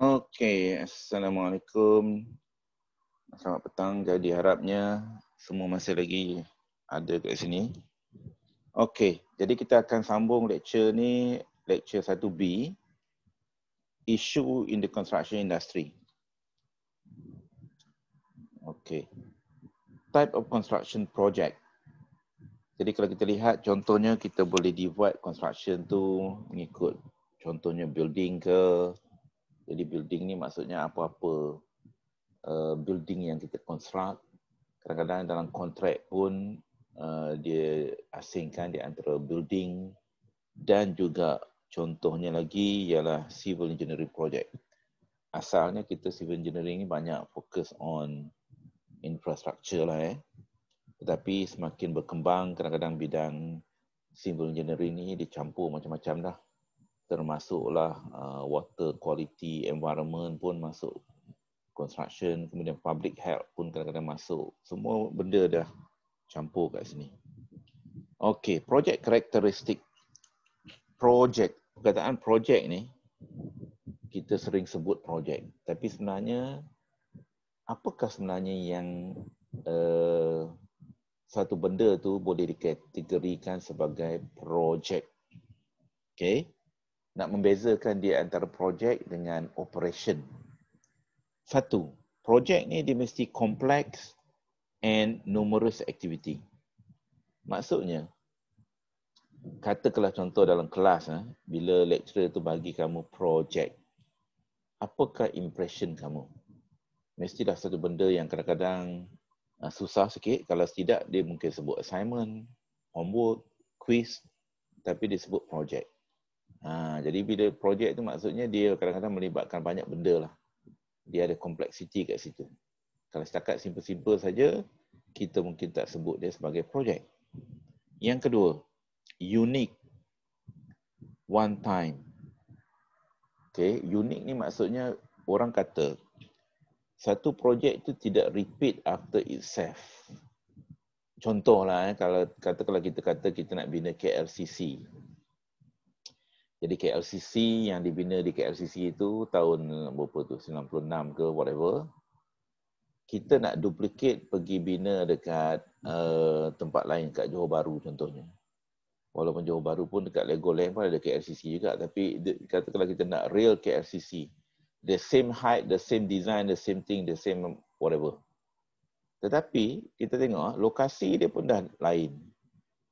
Okey, Assalamualaikum. Selamat petang. Jadi harapnya semua masih lagi ada kat sini. Okey, jadi kita akan sambung lecture ni, lecture 1B. Issue in the construction industry. Okey. Type of construction project. Jadi kalau kita lihat contohnya kita boleh divide construction tu mengikut contohnya building ke, jadi building ni maksudnya apa-apa uh, building yang kita construct. Kadang-kadang dalam kontrak pun uh, dia asingkan di antara building dan juga contohnya lagi ialah civil engineering project. Asalnya kita civil engineering ni banyak fokus on infrastructure lah eh. Tetapi semakin berkembang kadang-kadang bidang civil engineering ni dicampur macam-macam dah termasuklah uh, water quality environment pun masuk construction kemudian public health pun kadang-kadang masuk semua benda dah campur kat sini okey project characteristic project perkataan project ni kita sering sebut project tapi sebenarnya apakah sebenarnya yang uh, satu benda tu boleh dikategorikan sebagai project okey nak membezakan dia antara projek dengan operation. Satu, projek ni dia mesti complex and numerous activity. Maksudnya, katakanlah contoh dalam kelas, eh, bila lecturer tu bagi kamu projek, apakah impression kamu? mesti dah satu benda yang kadang-kadang uh, susah sikit. Kalau tidak, dia mungkin sebut assignment, homework, quiz, tapi dia sebut projek. Ha, jadi bila projek tu maksudnya dia kadang-kadang melibatkan banyak benda lah. Dia ada kompleksiti kat situ. Kalau setakat simple-simple saja, kita mungkin tak sebut dia sebagai projek. Yang kedua, unique. One time. Okay, unique ni maksudnya orang kata satu projek tu tidak repeat after itself. Contohlah eh, kalau kata kalau kita kata kita nak bina KLCC, jadi KLCC yang dibina di KLCC itu tahun berapa tu? 96 ke whatever. Kita nak duplicate pergi bina dekat uh, tempat lain dekat Johor Baru contohnya. Walaupun Johor Baru pun dekat Legoland pun ada KLCC juga tapi katakanlah kita nak real KLCC. The same height, the same design, the same thing, the same whatever. Tetapi kita tengok lokasi dia pun dah lain.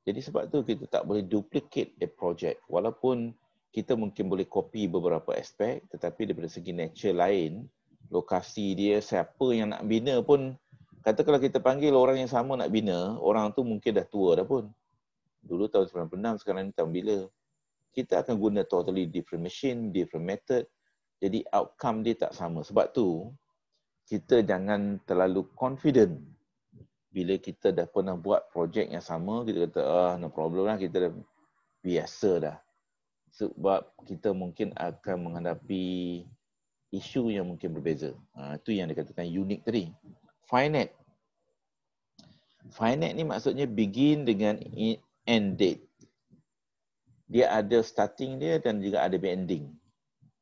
Jadi sebab tu kita tak boleh duplicate the project walaupun kita mungkin boleh copy beberapa aspek tetapi daripada segi nature lain lokasi dia siapa yang nak bina pun kata kalau kita panggil orang yang sama nak bina orang tu mungkin dah tua dah pun dulu tahun 96 sekarang ni tahun bila kita akan guna totally different machine different method jadi outcome dia tak sama sebab tu kita jangan terlalu confident bila kita dah pernah buat projek yang sama kita kata ah no problem lah kita dah biasa dah sebab kita mungkin akan menghadapi isu yang mungkin berbeza. Uh, itu yang dikatakan unique tadi. Finite. Finite ni maksudnya begin dengan end date. Dia ada starting dia dan juga ada ending.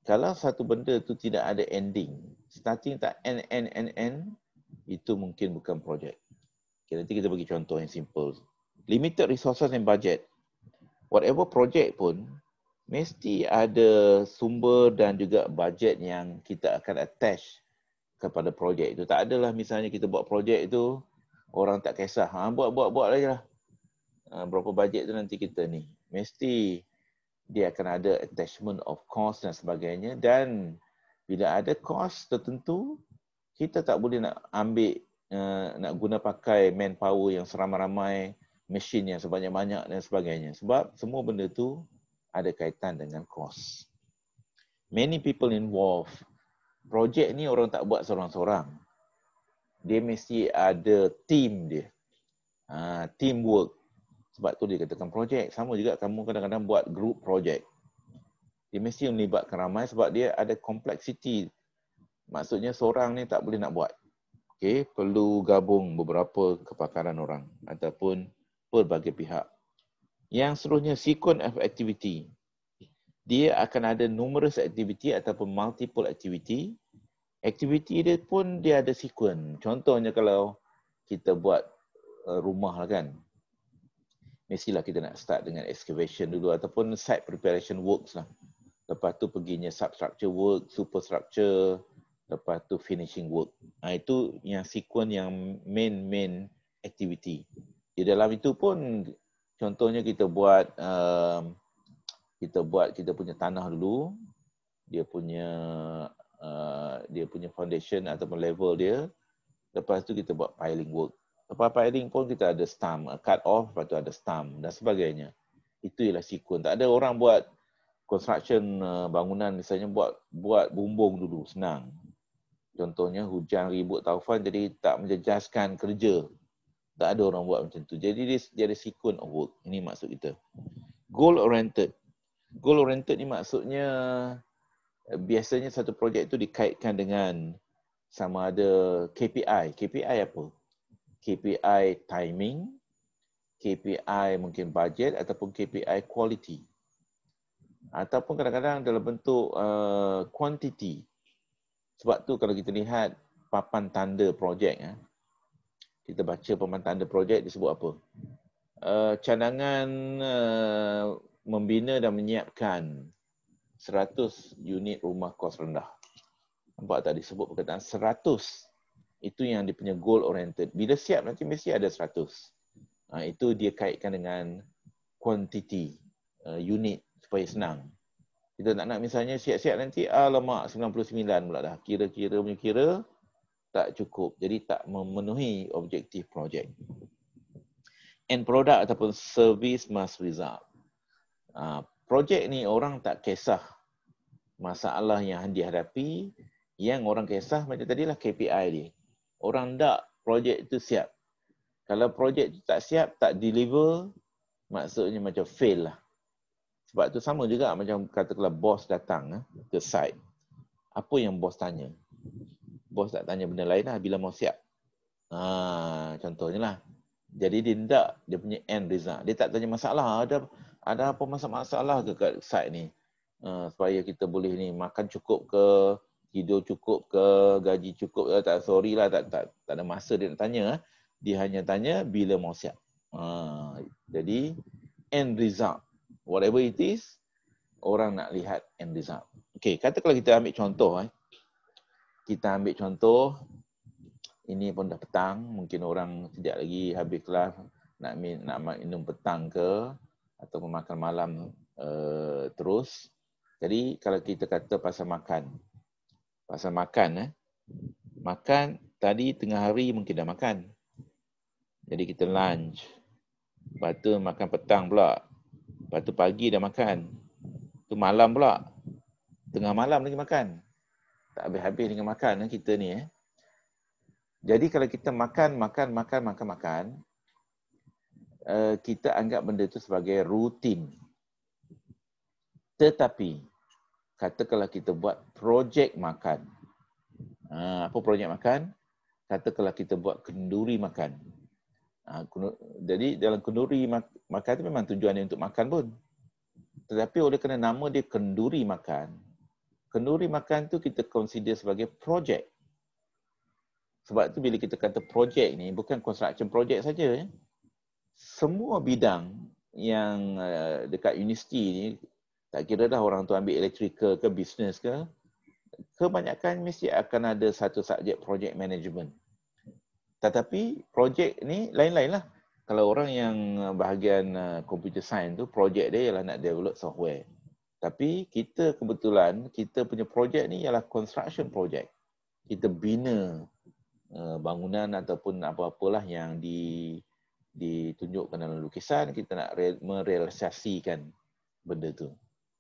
Kalau satu benda tu tidak ada ending, starting tak end, end, end, end, itu mungkin bukan projek. Okay, nanti kita bagi contoh yang simple. Limited resources and budget. Whatever project pun, mesti ada sumber dan juga budget yang kita akan attach kepada projek itu. Tak adalah misalnya kita buat projek itu, orang tak kisah. Ha, buat, buat, buat lagi lah. Ha, berapa budget tu nanti kita ni. Mesti dia akan ada attachment of cost dan sebagainya. Dan bila ada cost tertentu, kita tak boleh nak ambil, ha, nak guna pakai manpower yang seramai-ramai, mesin yang sebanyak-banyak dan sebagainya. Sebab semua benda tu ada kaitan dengan kos. Many people involved. Projek ni orang tak buat seorang-seorang. Dia mesti ada team dia. Uh, teamwork. Sebab tu dia katakan projek. Sama juga kamu kadang-kadang buat group project. Dia mesti melibatkan ramai sebab dia ada complexity. Maksudnya seorang ni tak boleh nak buat. Okay, perlu gabung beberapa kepakaran orang ataupun pelbagai pihak yang seluruhnya sequence of activity. Dia akan ada numerous activity ataupun multiple activity. Activity dia pun dia ada sequence. Contohnya kalau kita buat uh, rumah lah kan. Mestilah kita nak start dengan excavation dulu ataupun site preparation works lah. Lepas tu perginya substructure work, superstructure, lepas tu finishing work. Ha, itu yang sequence yang main-main activity. Di dalam itu pun contohnya kita buat uh, kita buat kita punya tanah dulu dia punya uh, dia punya foundation atau level dia lepas tu kita buat piling work lepas piling pun kita ada stump uh, cut off lepas tu ada stump dan sebagainya itu ialah sikun tak ada orang buat construction uh, bangunan misalnya buat buat bumbung dulu senang contohnya hujan ribut taufan jadi tak menjejaskan kerja tak ada orang buat macam tu. Jadi dia, dia ada sequence of work. Ini maksud kita. Goal oriented. Goal oriented ni maksudnya eh, biasanya satu projek tu dikaitkan dengan sama ada KPI. KPI apa? KPI timing, KPI mungkin budget ataupun KPI quality. Ataupun kadang-kadang dalam bentuk uh, quantity. Sebab tu kalau kita lihat papan tanda projek, eh, kita baca pemantauan projek disebut apa? Uh, eh, cadangan uh, eh, membina dan menyiapkan 100 unit rumah kos rendah. Nampak tak disebut perkataan 100. Itu yang dia punya goal oriented. Bila siap nanti mesti ada 100. Uh, ah, itu dia kaitkan dengan quantity uh, unit supaya senang. Kita tak nak misalnya siap-siap nanti alamak 99 pula dah. Kira-kira punya kira, -kira tak cukup jadi tak memenuhi objektif projek and product ataupun service must result uh, projek ni orang tak kisah masalah yang dihadapi yang orang kisah macam tadi lah KPI dia orang tak projek tu siap kalau projek tu tak siap tak deliver maksudnya macam fail lah sebab tu sama juga macam kata katakanlah bos datang eh, ke site apa yang bos tanya bos tak tanya benda lain lah bila mau siap. Ha, contohnya lah. Jadi dia tak, dia punya end result. Dia tak tanya masalah. Ada ada apa masalah-masalah ke kat site ni? Uh, supaya kita boleh ni makan cukup ke tidur cukup ke gaji cukup ke tak sorry lah tak tak tak ada masa dia nak tanya eh. dia hanya tanya bila mau siap uh, jadi end result whatever it is orang nak lihat end result Okay kata kalau kita ambil contoh eh kita ambil contoh ini pun dah petang mungkin orang tidak lagi habis kelas nak nak minum petang ke atau makan malam uh, terus jadi kalau kita kata pasal makan pasal makan eh makan tadi tengah hari mungkin dah makan jadi kita lunch lepas tu makan petang pula lepas tu pagi dah makan tu malam pula tengah malam lagi makan tak habis-habis dengan makan eh, kita ni eh. Jadi kalau kita makan, makan, makan, makan, makan, eh, kita anggap benda itu sebagai rutin. Tetapi, kata kalau kita buat projek makan. Ha, apa projek makan? Kata kalau kita buat kenduri makan. Ha, jadi dalam kenduri makan itu memang tujuannya untuk makan pun. Tetapi oleh kerana nama dia kenduri makan, kenduri makan tu kita consider sebagai projek. Sebab tu bila kita kata projek ni bukan construction projek saja ya. Semua bidang yang eh, dekat universiti ni tak kira dah orang tu ambil electrical ke business ke kebanyakan mesti akan ada satu subjek project management. Tetapi projek ni lain-lain lah. Kalau orang yang bahagian eh, computer science tu, projek dia ialah nak develop software. Tapi kita kebetulan kita punya projek ni ialah construction project. Kita bina eh, bangunan ataupun apa-apalah yang di ditunjukkan dalam lukisan kita nak merealisasikan benda tu.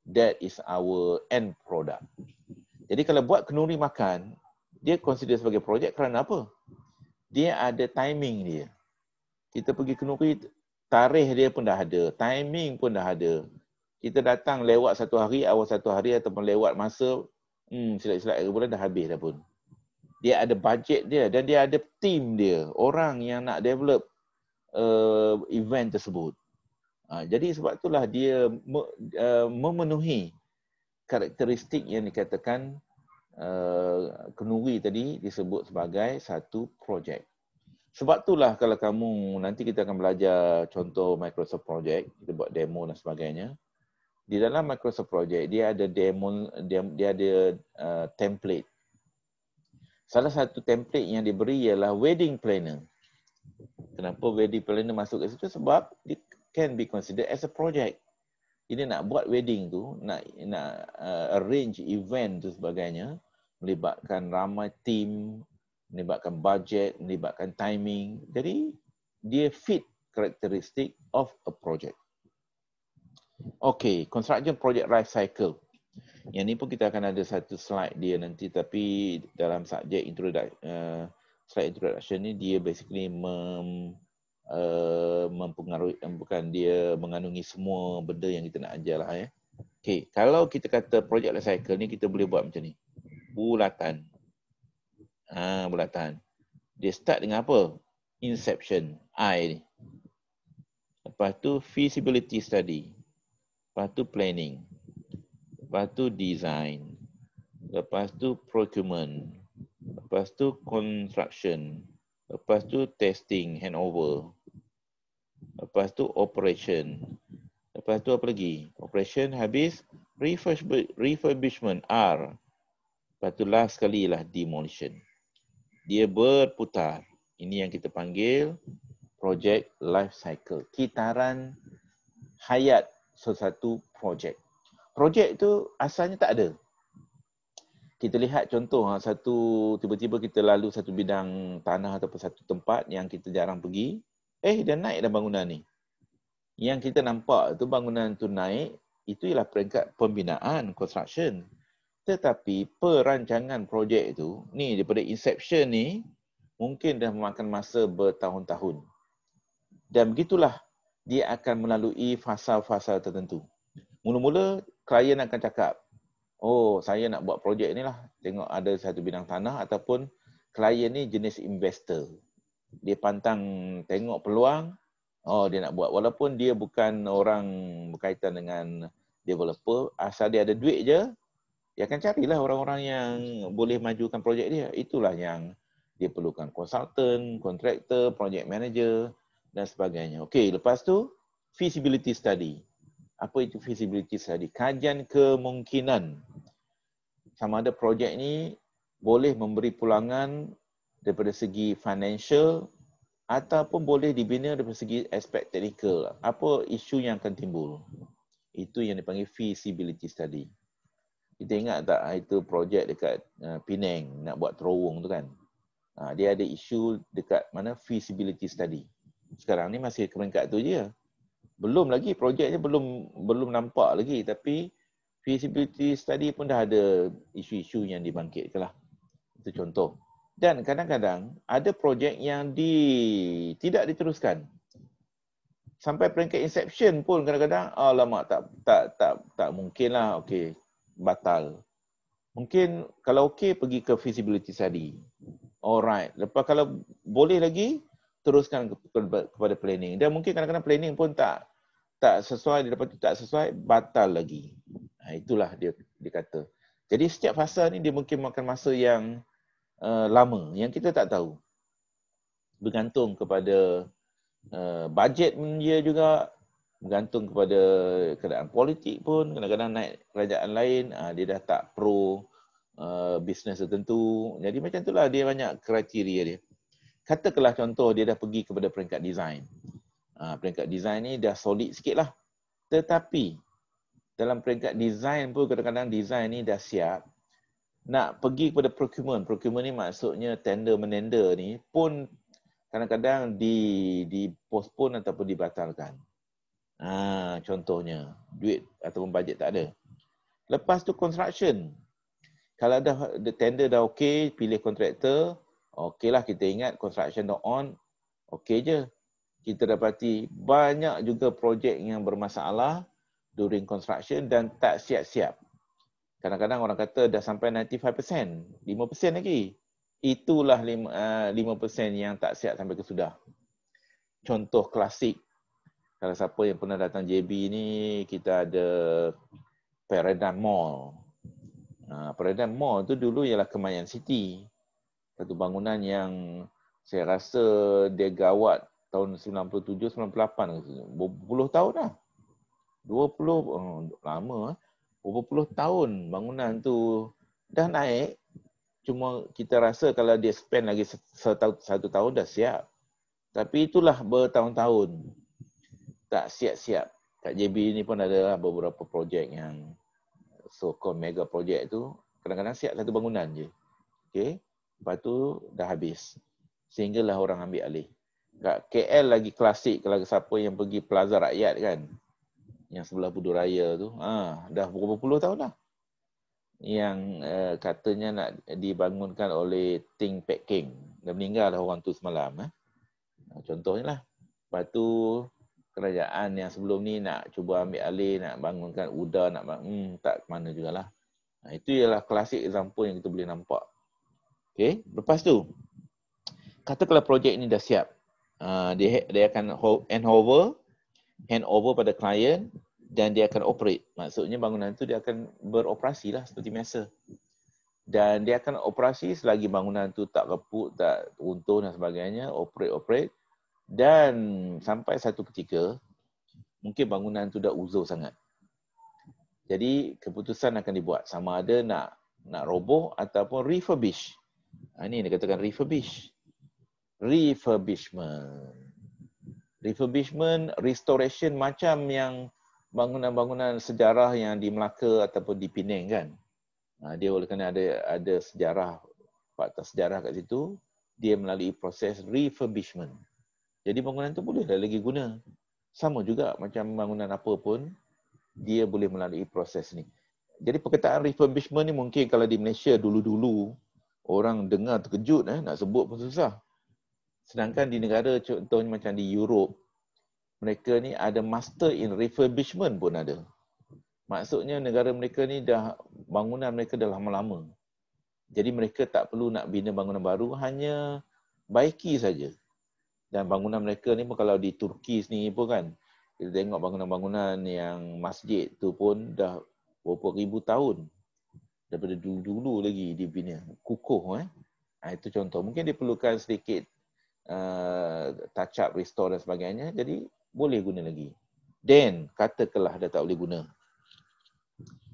That is our end product. Jadi kalau buat kenduri makan, dia consider sebagai projek kerana apa? Dia ada timing dia. Kita pergi kenduri, tarikh dia pun dah ada, timing pun dah ada, kita datang lewat satu hari, awal satu hari ataupun lewat masa hmm, silap-silap air bulan dah habis dah pun. Dia ada budget dia dan dia ada team dia, orang yang nak develop uh, event tersebut. Ha, jadi sebab itulah dia me, uh, memenuhi karakteristik yang dikatakan uh, kenuri tadi disebut sebagai satu projek. Sebab itulah kalau kamu nanti kita akan belajar contoh Microsoft Project, kita buat demo dan sebagainya di dalam Microsoft Project dia ada demo dia, dia ada uh, template. Salah satu template yang diberi ialah wedding planner. Kenapa wedding planner masuk ke situ? Sebab it can be considered as a project. Ini nak buat wedding tu, nak nak uh, arrange event tu sebagainya, melibatkan ramai team, melibatkan budget, melibatkan timing. Jadi dia fit karakteristik of a project. Okay, construction project life cycle. Yang ni pun kita akan ada satu slide dia nanti tapi dalam subjek introduction uh, eh, slide introduction ni dia basically mem, uh, mempengaruhi eh, bukan dia mengandungi semua benda yang kita nak ajar lah ya. Okay, kalau kita kata project life cycle ni kita boleh buat macam ni. Bulatan. Ah ha, bulatan. Dia start dengan apa? Inception. I ni. Lepas tu feasibility study lepas tu planning, lepas tu design, lepas tu procurement, lepas tu construction, lepas tu testing, handover, lepas tu operation, lepas tu apa lagi? Operation habis, refurbishment R, lepas tu last sekali lah demolition. Dia berputar. Ini yang kita panggil project life cycle. Kitaran hayat sesuatu projek. Projek tu asalnya tak ada. Kita lihat contoh ha, satu tiba-tiba kita lalu satu bidang tanah ataupun satu tempat yang kita jarang pergi, eh dia naik dah bangunan ni. Yang kita nampak tu bangunan tu naik, itu ialah peringkat pembinaan, construction. Tetapi perancangan projek tu, ni daripada inception ni, mungkin dah memakan masa bertahun-tahun. Dan begitulah dia akan melalui fasa-fasa tertentu. Mula-mula klien akan cakap, oh saya nak buat projek ni lah, tengok ada satu bidang tanah ataupun klien ni jenis investor. Dia pantang tengok peluang, oh dia nak buat. Walaupun dia bukan orang berkaitan dengan developer, asal dia ada duit je, dia akan carilah orang-orang yang boleh majukan projek dia. Itulah yang dia perlukan konsultan, kontraktor, projek manager, dan sebagainya. Okey, lepas tu feasibility study. Apa itu feasibility study? Kajian kemungkinan sama ada projek ni boleh memberi pulangan daripada segi financial ataupun boleh dibina daripada segi aspek teknikal. Apa isu yang akan timbul? Itu yang dipanggil feasibility study. Kita ingat tak itu projek dekat eh, Penang nak buat terowong tu kan? Ah, dia ada isu dekat mana feasibility study sekarang ni masih peringkat tu je. Belum lagi projeknya belum belum nampak lagi tapi feasibility study pun dah ada isu-isu yang dibangkitkan lah. Itu contoh. Dan kadang-kadang ada projek yang di tidak diteruskan. Sampai peringkat inception pun kadang-kadang alamak tak tak tak tak mungkinlah okey batal. Mungkin kalau okey pergi ke feasibility study. Alright, lepas kalau boleh lagi teruskan kepada planning dan mungkin kadang-kadang planning pun tak tak sesuai dia dapat tak sesuai batal lagi ha, itulah dia dikata. jadi setiap fasa ni dia mungkin makan masa yang uh, lama yang kita tak tahu bergantung kepada uh, eh, bajet dia juga bergantung kepada keadaan politik pun kadang-kadang naik kerajaan lain uh, dia dah tak pro uh, bisnes tertentu jadi macam itulah dia banyak kriteria dia katakanlah contoh dia dah pergi kepada peringkat design. Ha, peringkat design ni dah solid sikit lah. Tetapi dalam peringkat design pun kadang-kadang design ni dah siap. Nak pergi kepada procurement. Procurement ni maksudnya tender-menender ni pun kadang-kadang di di postpone ataupun dibatalkan. Ha, contohnya duit ataupun bajet tak ada. Lepas tu construction. Kalau dah tender dah okey, pilih kontraktor, Okey lah kita ingat construction dah on. Okey je. Kita dapati banyak juga projek yang bermasalah during construction dan tak siap-siap. Kadang-kadang orang kata dah sampai 95%, 5% lagi. Itulah 5% eh, yang tak siap sampai ke sudah. Contoh klasik. Kalau siapa yang pernah datang JB ni, kita ada Peredan Mall. Ah, Peredan Mall tu dulu ialah Kemayan City satu bangunan yang saya rasa dia gawat tahun 97-98 ke sini. 20 tahun dah. dua puluh oh, lama. 20 eh. tahun bangunan tu dah naik. Cuma kita rasa kalau dia spend lagi satu, satu tahun dah siap. Tapi itulah bertahun-tahun. Tak siap-siap. Kat JB ni pun ada lah beberapa projek yang so-called mega projek tu. Kadang-kadang siap satu bangunan je. Okay. Lepas tu dah habis. Sehinggalah orang ambil alih. Kat KL lagi klasik kalau siapa yang pergi Plaza Rakyat kan. Yang sebelah Budu Raya tu. Ha, dah berapa puluh tahun dah. Yang uh, katanya nak dibangunkan oleh Ting Pek King. Dah meninggal lah orang tu semalam. Eh. Contohnya lah. Lepas tu kerajaan yang sebelum ni nak cuba ambil alih, nak bangunkan UDA, nak bangun, hmm, tak ke mana jugalah. Nah, itu ialah klasik example yang kita boleh nampak Okay, lepas tu kata kalau projek ni dah siap. Uh, dia, dia akan hand over, hand over pada klien dan dia akan operate. Maksudnya bangunan tu dia akan beroperasi lah seperti biasa. Dan dia akan operasi selagi bangunan tu tak reput, tak untung dan sebagainya, operate, operate. Dan sampai satu ketika, mungkin bangunan tu dah uzur sangat. Jadi keputusan akan dibuat sama ada nak nak roboh ataupun refurbish. Ha, ini dia katakan refurbish. Refurbishment. Refurbishment, restoration macam yang bangunan-bangunan sejarah yang di Melaka ataupun di Penang kan. Ha, dia oleh kerana ada ada sejarah, fakta sejarah kat situ, dia melalui proses refurbishment. Jadi bangunan tu boleh lah lagi guna. Sama juga macam bangunan apa pun, dia boleh melalui proses ni. Jadi perkataan refurbishment ni mungkin kalau di Malaysia dulu-dulu, orang dengar terkejut eh, nak sebut pun susah. Sedangkan di negara contohnya macam di Europe, mereka ni ada master in refurbishment pun ada. Maksudnya negara mereka ni dah bangunan mereka dah lama-lama. Jadi mereka tak perlu nak bina bangunan baru, hanya baiki saja. Dan bangunan mereka ni pun kalau di Turki ni, pun kan, kita tengok bangunan-bangunan yang masjid tu pun dah berapa ribu tahun daripada dulu-dulu lagi dia punya kukuh eh. Ha, itu contoh. Mungkin dia perlukan sedikit uh, touch up, restore dan sebagainya. Jadi boleh guna lagi. Then katakanlah dah tak boleh guna.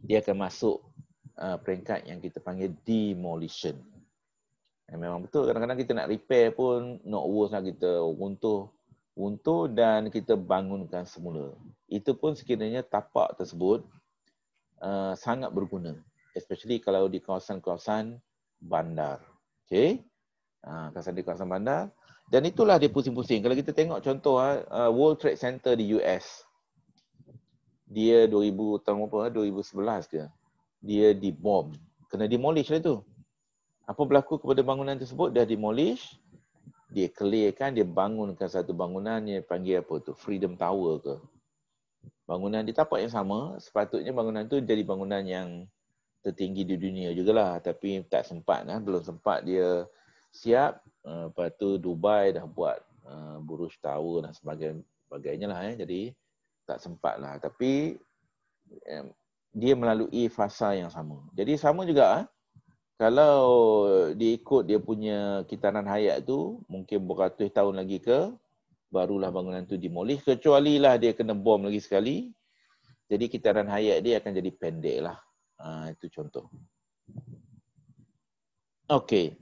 Dia akan masuk uh, peringkat yang kita panggil demolition. Ya, memang betul kadang-kadang kita nak repair pun not worth lah kita runtuh runtuh dan kita bangunkan semula. Itu pun sekiranya tapak tersebut uh, sangat berguna especially kalau di kawasan-kawasan bandar. Okay. Ha, kawasan di kawasan bandar. Dan itulah dia pusing-pusing. Kalau kita tengok contoh ha, ha World Trade Center di US. Dia 2000 tahun apa? 2011 ke? Dia dibom. Kena demolish lah tu. Apa berlaku kepada bangunan tersebut? Dah demolish. Dia clearkan, dia bangunkan satu bangunan yang panggil apa tu? Freedom Tower ke? Bangunan di tapak yang sama, sepatutnya bangunan tu jadi bangunan yang tertinggi di dunia jugalah tapi tak sempat lah belum sempat dia siap uh, lepas tu Dubai dah buat uh, eh, Burj Tower dan sebagainya, sebagainya lah eh. jadi tak sempat lah tapi dia melalui fasa yang sama jadi sama juga eh. kalau diikut dia punya kitaran hayat tu mungkin beratus tahun lagi ke barulah bangunan tu dimolih kecuali lah dia kena bom lagi sekali jadi kitaran hayat dia akan jadi pendek lah Uh, itu contoh. Okey.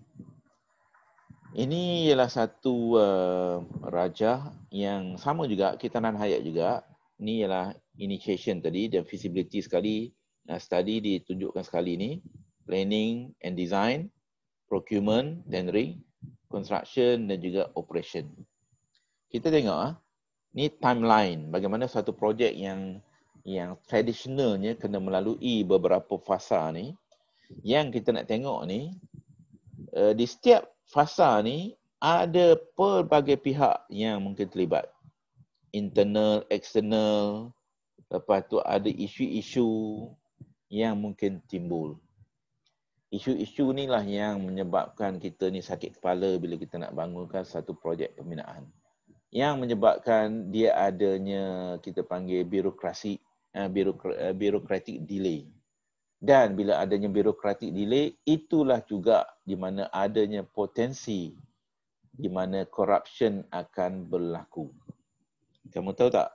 Ini ialah satu uh, eh, raja yang sama juga, Kitanan Hayat juga. Ini ialah initiation tadi dan feasibility sekali. Uh, study ditunjukkan sekali ini. Planning and design, procurement, tendering, construction dan juga operation. Kita tengok. Uh, ini timeline bagaimana satu projek yang yang tradisionalnya kena melalui beberapa fasa ni yang kita nak tengok ni uh, di setiap fasa ni ada pelbagai pihak yang mungkin terlibat internal external lepas tu ada isu-isu yang mungkin timbul isu-isu inilah yang menyebabkan kita ni sakit kepala bila kita nak bangunkan satu projek pembinaan yang menyebabkan dia adanya kita panggil birokrasi Eh, eh, birokratik delay. Dan bila adanya birokratik delay, itulah juga di mana adanya potensi di mana corruption akan berlaku. Kamu tahu tak?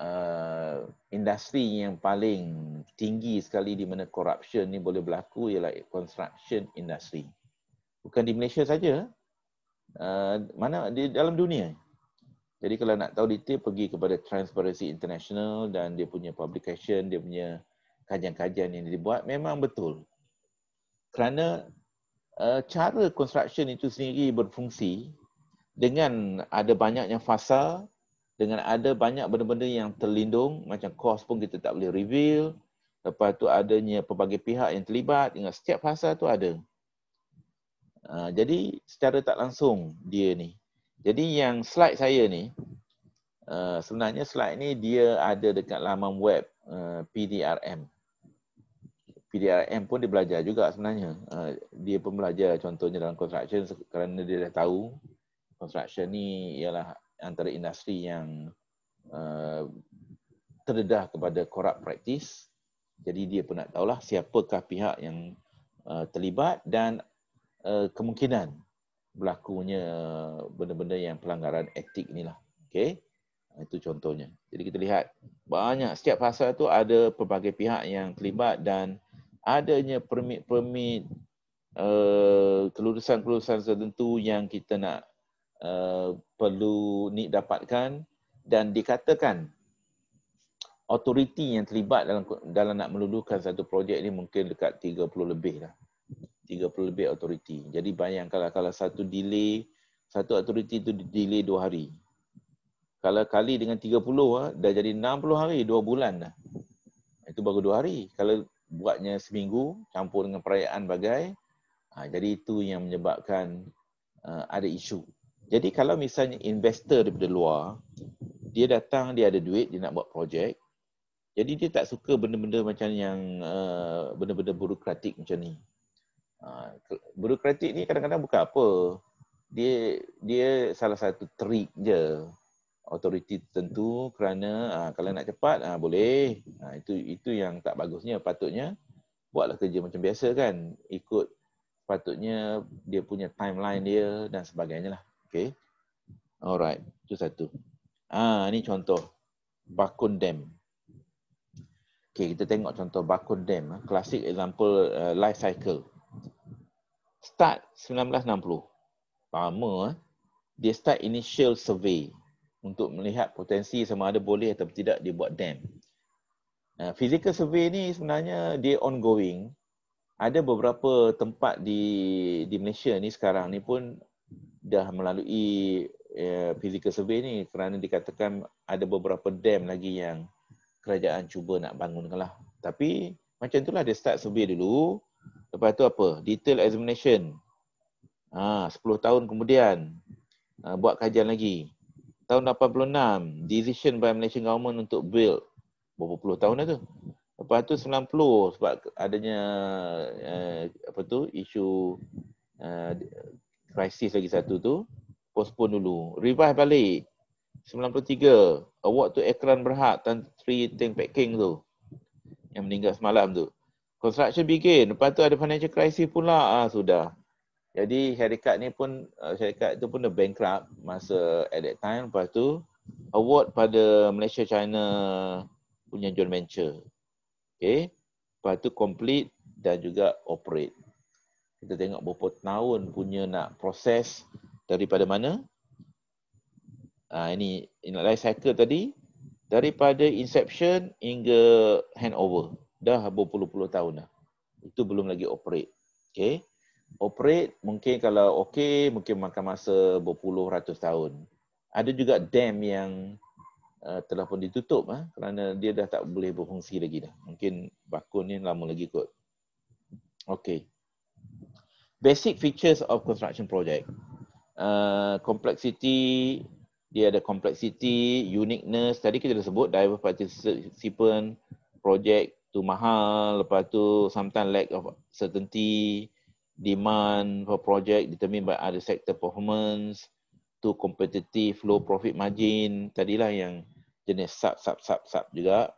Uh, industri yang paling tinggi sekali di mana corruption ni boleh berlaku ialah construction industry. Bukan di Malaysia saja. Uh, mana di dalam dunia. Jadi kalau nak tahu detail pergi kepada Transparency International dan dia punya publication, dia punya kajian-kajian yang dia buat memang betul. Kerana uh, cara construction itu sendiri berfungsi dengan ada banyaknya fasa, dengan ada banyak benda-benda yang terlindung macam cost pun kita tak boleh reveal. Lepas tu adanya pelbagai pihak yang terlibat dengan setiap fasa tu ada. Uh, jadi secara tak langsung dia ni uh, jadi yang slide saya ni eh, sebenarnya slide ni dia ada dekat laman web eh, PDRM. PDRM pun dia belajar juga sebenarnya. Eh, dia pun belajar contohnya dalam construction kerana dia dah tahu construction ni ialah antara industri yang terdedah kepada corrupt practice. Jadi dia pun nak tahulah siapakah pihak yang terlibat dan kemungkinan berlakunya benda-benda yang pelanggaran etik ni lah, okay? Ah, itu contohnya. Jadi kita lihat banyak setiap fasa tu ada pelbagai pihak yang terlibat dan adanya permit-permit eh, kelulusan-kelulusan tertentu yang kita nak eh, perlu ni dapatkan dan dikatakan otoriti yang terlibat dalam dalam nak meluluhkan satu projek ni mungkin dekat 30 lebih lah. 30 lebih authority. Jadi bayangkan kalau kalau satu delay, satu authority itu delay dua hari. Kalau kali dengan 30 ah, dah jadi 60 hari, dua bulan dah. Itu baru dua hari. Kalau buatnya seminggu campur dengan perayaan bagai, ah, jadi itu yang menyebabkan ah, ada isu. Jadi kalau misalnya investor daripada luar, dia datang dia ada duit dia nak buat projek. Jadi dia tak suka benda-benda macam yang benda-benda burokratik macam ni. Ha, burokratik ni kadang-kadang bukan apa. Dia dia salah satu trik je. Autoriti tentu kerana ha, kalau nak cepat ha, boleh. itu itu yang tak bagusnya. Patutnya buatlah kerja macam biasa kan. Ikut patutnya dia punya timeline dia dan sebagainya lah. Okay. Alright. Itu satu. Ah, ha, ni contoh. Bakun Dam. Okay, kita tengok contoh Bakun Dam. Classic example eh, life cycle start 1960. Lama eh. Dia start initial survey untuk melihat potensi sama ada boleh atau tidak dia buat dam. physical survey ni sebenarnya dia ongoing. Ada beberapa tempat di di Malaysia ni sekarang ni pun dah melalui ya, physical survey ni kerana dikatakan ada beberapa dam lagi yang kerajaan cuba nak bangunkan lah. Tapi macam itulah dia start survey dulu. Lepas tu apa? Detail examination. Ah, ha, 10 tahun kemudian ah, buat kajian lagi. Tahun 86, decision by Malaysian government untuk build berapa puluh tahun dah tu. Lepas tu 90 sebab adanya uh, apa tu isu eh, krisis uh, lagi satu tu postpone dulu. Revive balik 93 award to Ekran Berhak Tan Sri Teng Pek Keng tu yang meninggal semalam tu construction begin lepas tu ada financial crisis pula ah sudah jadi syarikat ni pun ah, syarikat tu pun dah bankrupt masa at that time lepas tu award pada Malaysia China punya joint venture okay? lepas tu complete dan juga operate kita tengok berapa tahun punya nak proses daripada mana ah ini in life cycle tadi daripada inception hingga handover dah berpuluh-puluh tahun dah. Itu belum lagi operate. Okay. Operate mungkin kalau okay, mungkin makan masa berpuluh ratus tahun. Ada juga dam yang uh, telah pun ditutup ha? kerana dia dah tak boleh berfungsi lagi dah. Mungkin bakun ni lama lagi kot. Okay. Basic features of construction project. Uh, complexity, dia ada complexity, uniqueness. Tadi kita dah sebut diverse participant, project tu mahal lepas tu sometimes lack of certainty demand for project determined by other sector performance to competitive low profit margin tadilah yang jenis sub sub sub sub juga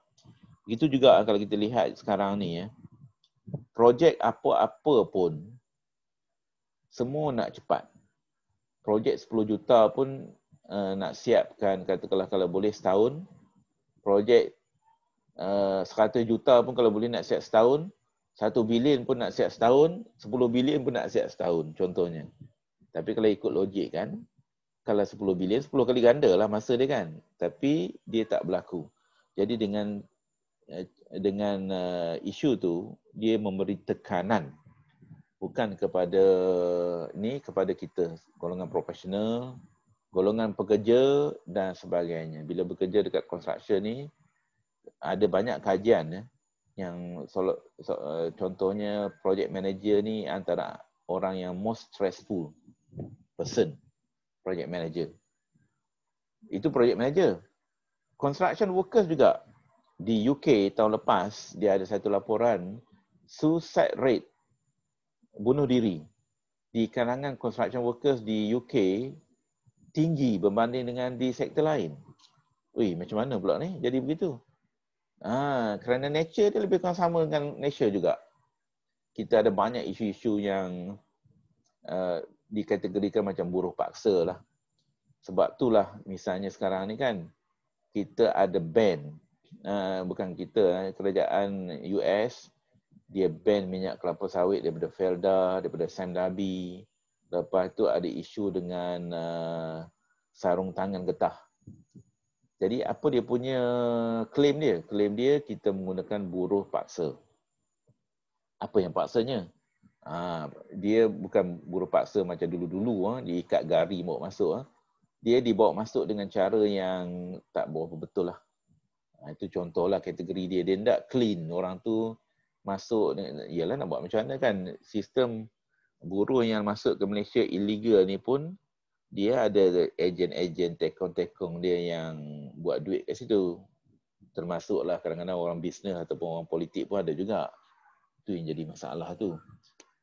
gitu juga kalau kita lihat sekarang ni ya projek apa-apa pun semua nak cepat projek 10 juta pun uh, nak siapkan katakanlah kalau boleh setahun projek 100 eh, juta pun kalau boleh nak siap setahun, 1 bilion pun nak siap setahun, 10 bilion pun nak siap setahun contohnya. Tapi kalau ikut logik kan, kalau 10 bilion, 10 kali ganda lah masa dia kan. Tapi dia tak berlaku. Jadi dengan eh, dengan uh, isu tu, dia memberi tekanan bukan kepada ni kepada kita golongan profesional golongan pekerja dan sebagainya bila bekerja dekat construction ni ada banyak kajian ya, yang solo, so, uh, contohnya project manager ni antara orang yang most stressful person project manager itu project manager construction workers juga di UK tahun lepas dia ada satu laporan suicide rate bunuh diri di kalangan construction workers di UK tinggi berbanding dengan di sektor lain. Wih, macam mana pula ni? Jadi begitu. Ah, kerana nature dia lebih kurang sama dengan nature juga. Kita ada banyak isu-isu yang uh, dikategorikan macam buruh paksa lah. Sebab itulah misalnya sekarang ni kan kita ada ban. Uh, bukan kita, eh, kerajaan US dia ban minyak kelapa sawit daripada Felda, daripada Sam Darby. Lepas tu ada isu dengan uh, sarung tangan getah. Jadi apa dia punya claim dia? Claim dia kita menggunakan buruh paksa. Apa yang paksanya? Ha, dia bukan buruh paksa macam dulu-dulu ha, dia ikat gari bawa masuk ha. Dia dibawa masuk dengan cara yang tak berapa betul lah. Ha, itu contohlah kategori dia. Dia tak clean. Orang tu masuk, ialah nak buat macam mana kan. Sistem buruh yang masuk ke Malaysia illegal ni pun dia ada ejen-ejen tekong-tekong dia yang buat duit kat situ. Termasuklah kadang-kadang orang bisnes ataupun orang politik pun ada juga. Itu yang jadi masalah tu.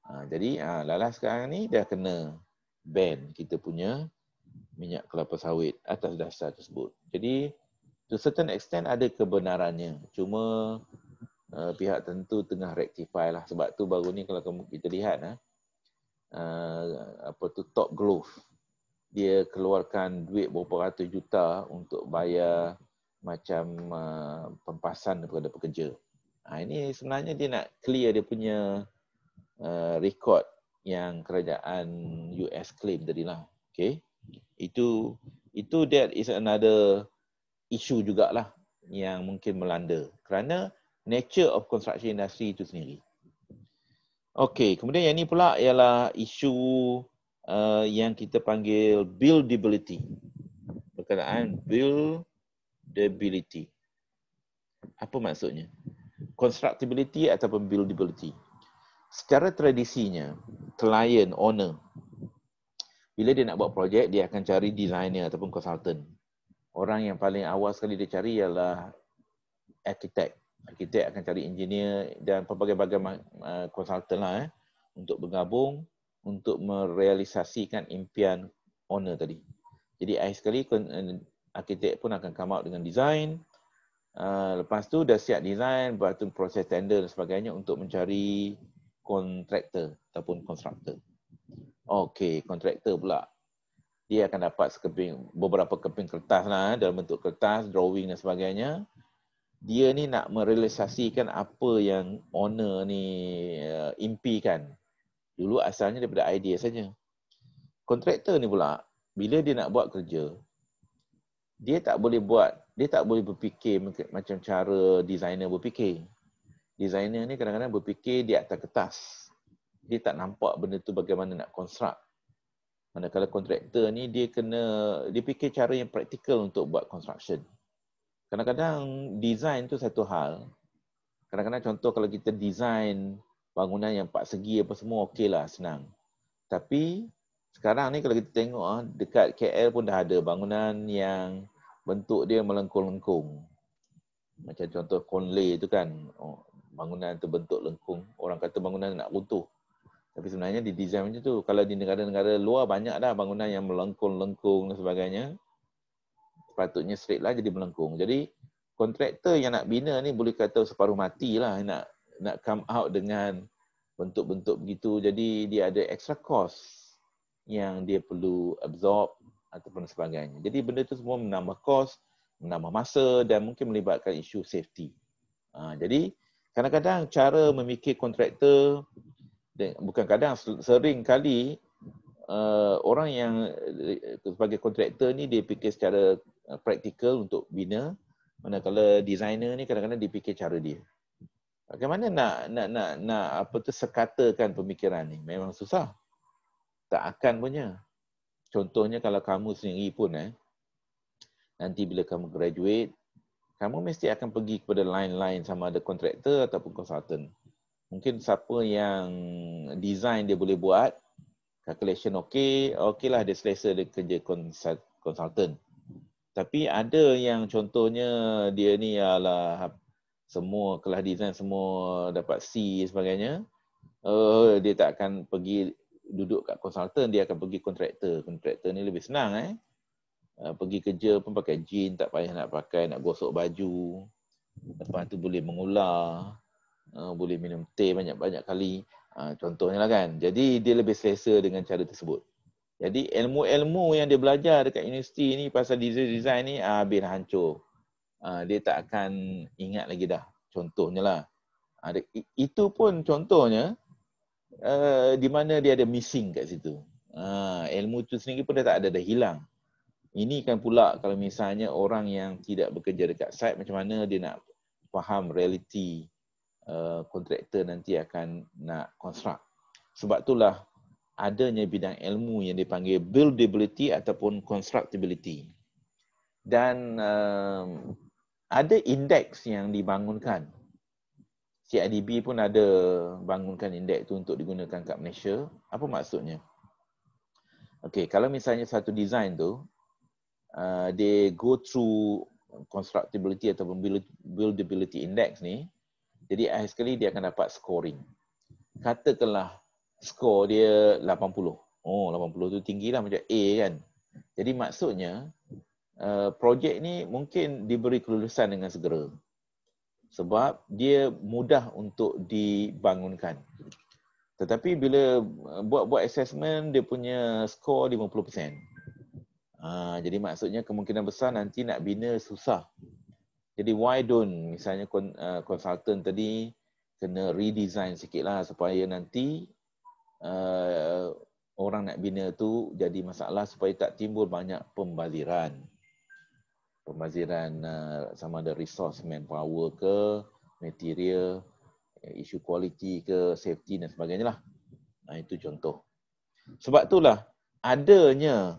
Ha, jadi ha, Lala sekarang ni dah kena ban kita punya minyak kelapa sawit atas dasar tersebut. Jadi to certain extent ada kebenarannya. Cuma uh, pihak tentu tengah rectify lah. Sebab tu baru ni kalau kamu kita lihat ha, uh, apa tu top growth dia keluarkan duit berapa ratus juta untuk bayar macam uh, pempasan kepada pekerja. Ha, ini sebenarnya dia nak clear dia punya uh, record yang kerajaan US claim tadi lah. Okay. Itu itu that is another issue jugalah yang mungkin melanda kerana nature of construction industry itu sendiri. Okay, kemudian yang ni pula ialah isu uh, yang kita panggil buildability. Perkataan buildability. Apa maksudnya? Constructability ataupun buildability. Secara tradisinya, client, owner, bila dia nak buat projek, dia akan cari designer ataupun consultant. Orang yang paling awal sekali dia cari ialah architect. Architect akan cari engineer dan pelbagai-bagai consultant lah eh, untuk bergabung untuk merealisasikan impian owner tadi. Jadi akhir sekali eh, arkitek pun akan come out dengan design. Ah, lepas tu dah siap design, buat proses tender dan sebagainya untuk mencari kontraktor ataupun konstruktor. Okey, kontraktor pula. Dia akan dapat sekeping, beberapa keping kertas lah eh, dalam bentuk kertas, drawing dan sebagainya. Dia ni nak merealisasikan apa yang owner ni eh, impikan. Dulu asalnya daripada idea saja. Kontraktor ni pula bila dia nak buat kerja dia tak boleh buat, dia tak boleh berfikir macam cara designer berfikir. Designer ni kadang-kadang berfikir di atas kertas. Dia tak nampak benda tu bagaimana nak construct. Manakala kontraktor ni dia kena dia fikir cara yang praktikal untuk buat construction. Kadang-kadang design tu satu hal. Kadang-kadang contoh kalau kita design bangunan yang empat segi apa semua okey lah senang. Tapi sekarang ni kalau kita tengok ah dekat KL pun dah ada bangunan yang bentuk dia melengkung-lengkung. Macam contoh Conley tu kan oh, bangunan tu bentuk lengkung. Orang kata bangunan nak runtuh. Tapi sebenarnya di design macam tu. Kalau di negara-negara luar banyak dah bangunan yang melengkung-lengkung dan sebagainya. Sepatutnya straight lah jadi melengkung. Jadi kontraktor yang nak bina ni boleh kata separuh mati lah nak nak come out dengan bentuk-bentuk begitu jadi dia ada extra cost yang dia perlu absorb ataupun sebagainya. Jadi benda tu semua menambah cost, menambah masa dan mungkin melibatkan isu safety. Ha, jadi kadang-kadang cara memikir kontraktor bukan kadang sering kali uh, orang yang eh, sebagai kontraktor ni dia fikir secara uh, praktikal untuk bina manakala designer ni kadang-kadang dipikir cara dia. Bagaimana nak nak nak nak apa tu sekatakan pemikiran ni? Memang susah. Tak akan punya. Contohnya kalau kamu sendiri pun eh nanti bila kamu graduate, kamu mesti akan pergi kepada line-line sama ada kontraktor ataupun consultant. Mungkin siapa yang design dia boleh buat, calculation okey, okeylah dia selesa dia kerja consultant. Tapi ada yang contohnya dia ni ialah semua kelas design kan, semua dapat C sebagainya uh, dia tak akan pergi duduk kat konsultan, dia akan pergi kontraktor kontraktor ni lebih senang eh uh, pergi kerja pun pakai jeans, tak payah nak pakai nak gosok baju lepas tu boleh mengular uh, boleh minum teh banyak-banyak kali uh, contohnya lah kan jadi dia lebih selesa dengan cara tersebut jadi ilmu-ilmu yang dia belajar dekat universiti ni pasal design design ni uh, hancur Ah, dia tak akan ingat lagi dah contohnya lah ada ah, itu pun contohnya uh, di mana dia ada missing kat situ uh, ilmu tu sendiri pun dia tak ada dah hilang ini kan pula kalau misalnya orang yang tidak bekerja dekat site macam mana dia nak faham reality kontraktor uh, nanti akan nak construct sebab itulah adanya bidang ilmu yang dipanggil buildability ataupun constructability dan uh, ada indeks yang dibangunkan. CIDB pun ada bangunkan indeks tu untuk digunakan kat Malaysia. Apa maksudnya? Okay, kalau misalnya satu design tu, dia uh, go through constructability atau buildability index ni, jadi akhir sekali dia akan dapat scoring. Katakanlah skor dia 80. Oh, 80 tu tinggilah macam A kan. Jadi maksudnya, Eh, projek ni mungkin diberi kelulusan dengan segera sebab dia mudah untuk dibangunkan tetapi bila eh, buat-buat assessment dia punya skor 50% ha, ah, jadi maksudnya kemungkinan besar nanti nak bina susah jadi why don't misalnya eh, consultant tadi kena redesign sikit lah supaya nanti uh, orang nak bina tu jadi masalah supaya tak timbul banyak pembaliran pemaziran uh, sama ada resource manpower ke material eh, isu quality ke safety dan sebagainya lah nah, itu contoh sebab itulah adanya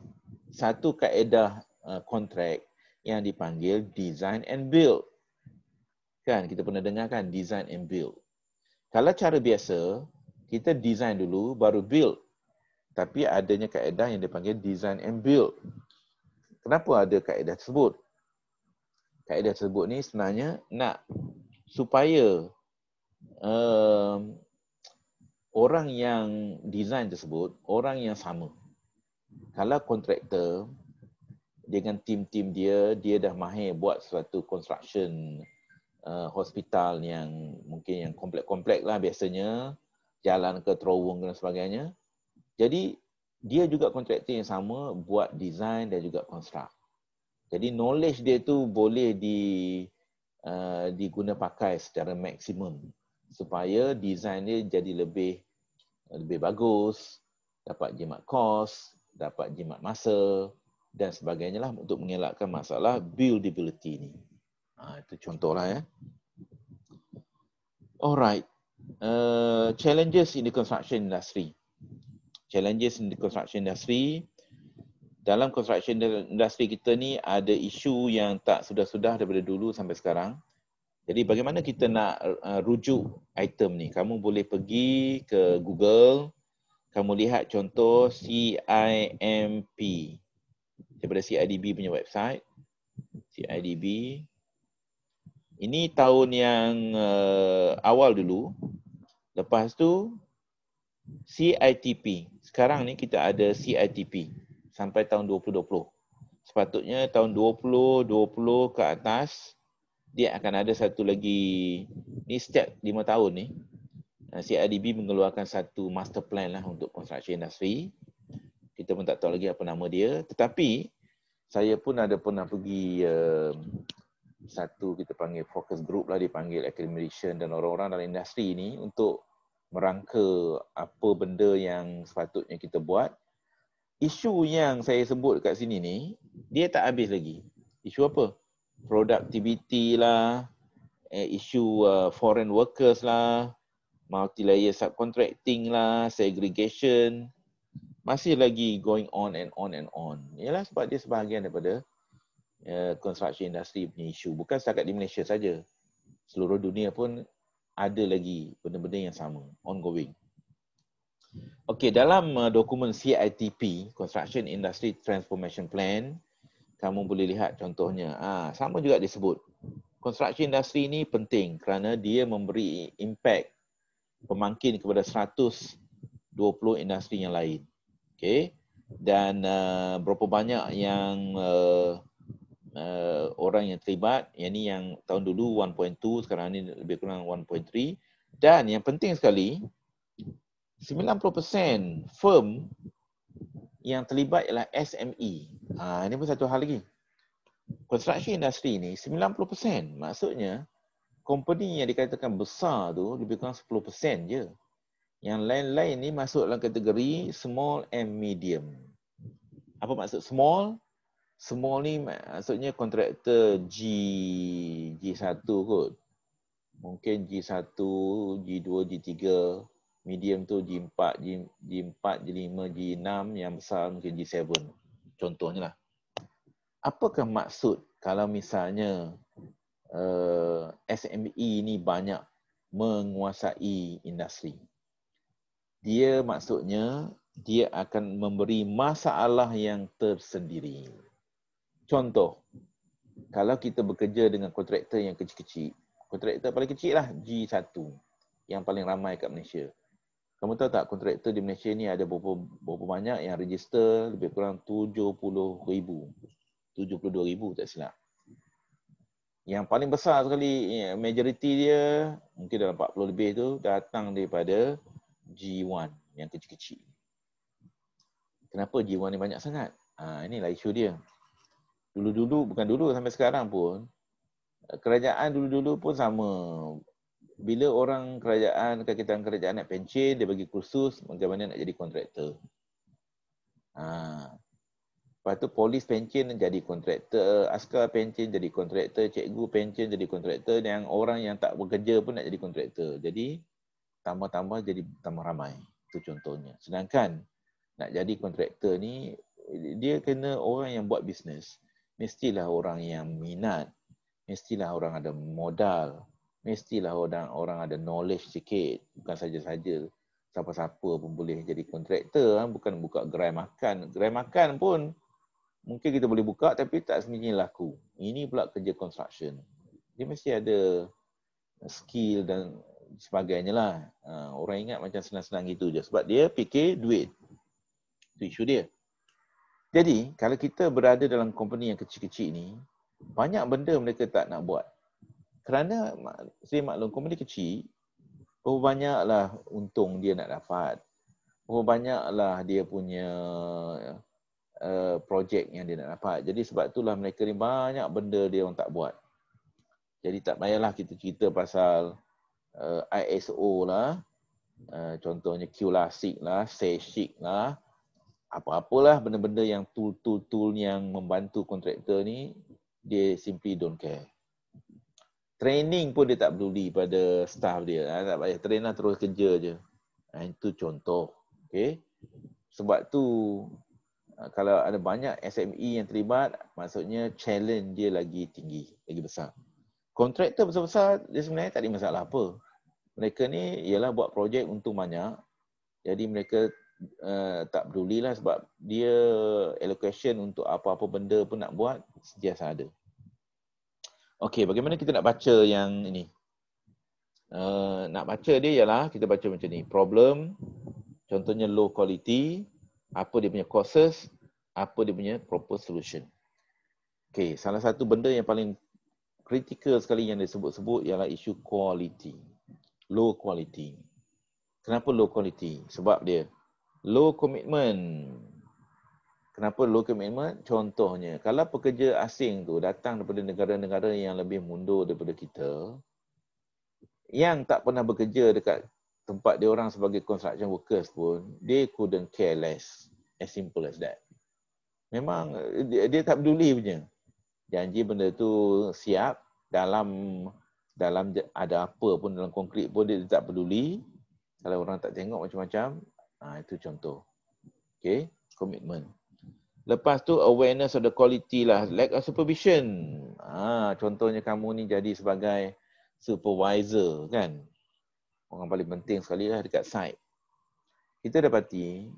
satu kaedah kontrak uh, yang dipanggil design and build kan kita pernah dengar kan design and build kalau cara biasa kita design dulu baru build tapi adanya kaedah yang dipanggil design and build kenapa ada kaedah tersebut kaedah tersebut ni sebenarnya nak supaya um, orang yang design tersebut orang yang sama kalau kontraktor dengan tim-tim dia dia dah mahir buat suatu construction uh, hospital yang mungkin yang komplek-komplek lah biasanya jalan ke terowong dan sebagainya jadi dia juga kontraktor yang sama buat design dan juga construct jadi knowledge dia tu boleh di uh, diguna pakai secara maksimum supaya design dia jadi lebih lebih bagus, dapat jimat kos, dapat jimat masa dan sebagainya lah untuk mengelakkan masalah buildability ni. Ha, itu lah ya. Alright. Uh, challenges in the construction industry. Challenges in the construction industry dalam construction industri kita ni ada isu yang tak sudah-sudah daripada dulu sampai sekarang. Jadi bagaimana kita nak uh, rujuk item ni? Kamu boleh pergi ke Google, kamu lihat contoh CIMP daripada CIDB punya website. CIDB. Ini tahun yang uh, awal dulu. Lepas tu CITP. Sekarang ni kita ada CITP sampai tahun 2020. Sepatutnya tahun 2020 ke atas dia akan ada satu lagi ni setiap 5 tahun ni eh, CIDB mengeluarkan satu master plan lah untuk construction industry. Kita pun tak tahu lagi apa nama dia tetapi saya pun ada pernah pergi uh, satu kita panggil focus group lah dipanggil accreditation dan orang-orang dalam industri ni untuk merangka apa benda yang sepatutnya kita buat isu yang saya sebut kat sini ni dia tak habis lagi isu apa productivity lah eh, isu uh, foreign workers lah multi layer subcontracting lah segregation masih lagi going on and on and on ialah sebab dia sebahagian daripada eh, construction industry punya isu bukan setakat di Malaysia saja seluruh dunia pun ada lagi benda-benda yang sama ongoing Okey, dalam uh, dokumen CITP, Construction Industry Transformation Plan, kamu boleh lihat contohnya. Ah, ha, sama juga disebut. Construction industry ini penting kerana dia memberi impact pemangkin kepada 120 industri yang lain. Okey. Dan uh, berapa banyak yang uh, uh, orang yang terlibat, yang ini yang tahun dulu 1.2, sekarang ini lebih kurang 1.3. Dan yang penting sekali, 90% firm yang terlibat ialah SME. Ha, ini pun satu hal lagi. Construction industry ni 90%. Maksudnya, company yang dikatakan besar tu lebih kurang 10% je. Yang lain-lain ni masuk dalam kategori small and medium. Apa maksud small? Small ni maksudnya kontraktor G, G1 kot. Mungkin G1, G2, G3 medium tu G4, G, G4, G5, G6 yang besar mungkin G7 contohnya lah apakah maksud kalau misalnya uh, eh, SME ni banyak menguasai industri dia maksudnya dia akan memberi masalah yang tersendiri contoh kalau kita bekerja dengan kontraktor yang kecil-kecil kontraktor paling kecil lah G1 yang paling ramai kat Malaysia kamu tahu tak kontraktor di Malaysia ni ada berapa, berapa banyak yang register lebih kurang 70 ribu. 72 ribu tak silap. Yang paling besar sekali ya, majority dia mungkin dalam 40 lebih tu datang daripada G1 yang kecil-kecil. Kenapa G1 ni banyak sangat? Ha, inilah isu dia. Dulu-dulu, bukan dulu sampai sekarang pun kerajaan dulu-dulu pun sama bila orang kerajaan, kakitangan kerajaan nak pencen, dia bagi kursus macam nak jadi kontraktor. Ha. Lepas tu polis pencen jadi kontraktor, askar pencen jadi kontraktor, cikgu pencen jadi kontraktor dan orang yang tak bekerja pun nak jadi kontraktor. Jadi tambah-tambah jadi tambah ramai. Itu contohnya. Sedangkan nak jadi kontraktor ni dia kena orang yang buat bisnes. Mestilah orang yang minat. Mestilah orang ada modal mestilah orang orang ada knowledge sikit bukan saja-saja siapa-siapa pun boleh jadi kontraktor kan? Ah. bukan buka gerai makan gerai makan pun mungkin kita boleh buka tapi tak semestinya laku ini pula kerja construction dia mesti ada skill dan sebagainya lah ah, orang ingat macam senang-senang gitu je sebab dia fikir duit itu isu dia jadi kalau kita berada dalam company yang kecil-kecil ni banyak benda mereka tak nak buat kerana saya maklum ni kecil berapa banyaklah untung dia nak dapat berapa banyaklah dia punya uh, projek yang dia nak dapat jadi sebab itulah mereka ni banyak benda dia orang tak buat jadi tak payahlah kita cerita pasal uh, eh, ISO lah uh, contohnya QLASIC lah, SESIC lah apa-apalah benda-benda yang tool-tool-tool yang membantu kontraktor ni dia simply don't care training pun dia tak peduli pada staff dia. Ha, tak payah train lah terus kerja je. Ha, itu contoh. Okay. Sebab tu ah, kalau ada banyak SME yang terlibat, maksudnya challenge dia lagi tinggi, lagi besar. Kontraktor besar-besar, dia sebenarnya tak ada masalah apa. Mereka ni ialah buat projek untung banyak. Jadi mereka uh, tak pedulilah sebab dia allocation untuk apa-apa benda pun nak buat, sentiasa ada. Okey, bagaimana kita nak baca yang ini? Uh, nak baca dia ialah kita baca macam ni. Problem, contohnya low quality, apa dia punya causes, apa dia punya proposed solution. Okey, salah satu benda yang paling kritikal sekali yang dia sebut sebut ialah isu quality. Low quality. Kenapa low quality? Sebab dia low commitment. Kenapa low commitment? Contohnya, kalau pekerja asing tu datang daripada negara-negara yang lebih mundur daripada kita, yang tak pernah bekerja dekat tempat dia orang sebagai construction workers pun, they couldn't care less. As simple as that. Memang eh, dia, dia tak peduli punya. Janji benda tu siap dalam dalam ada apa pun dalam konkrit pun dia, tak peduli. Kalau orang tak tengok macam-macam, ah, itu contoh. Okay, commitment. Lepas tu awareness of the quality lah, lack of supervision. Ah, contohnya kamu ni jadi sebagai supervisor kan. Orang paling penting sekali lah dekat site. Kita dapati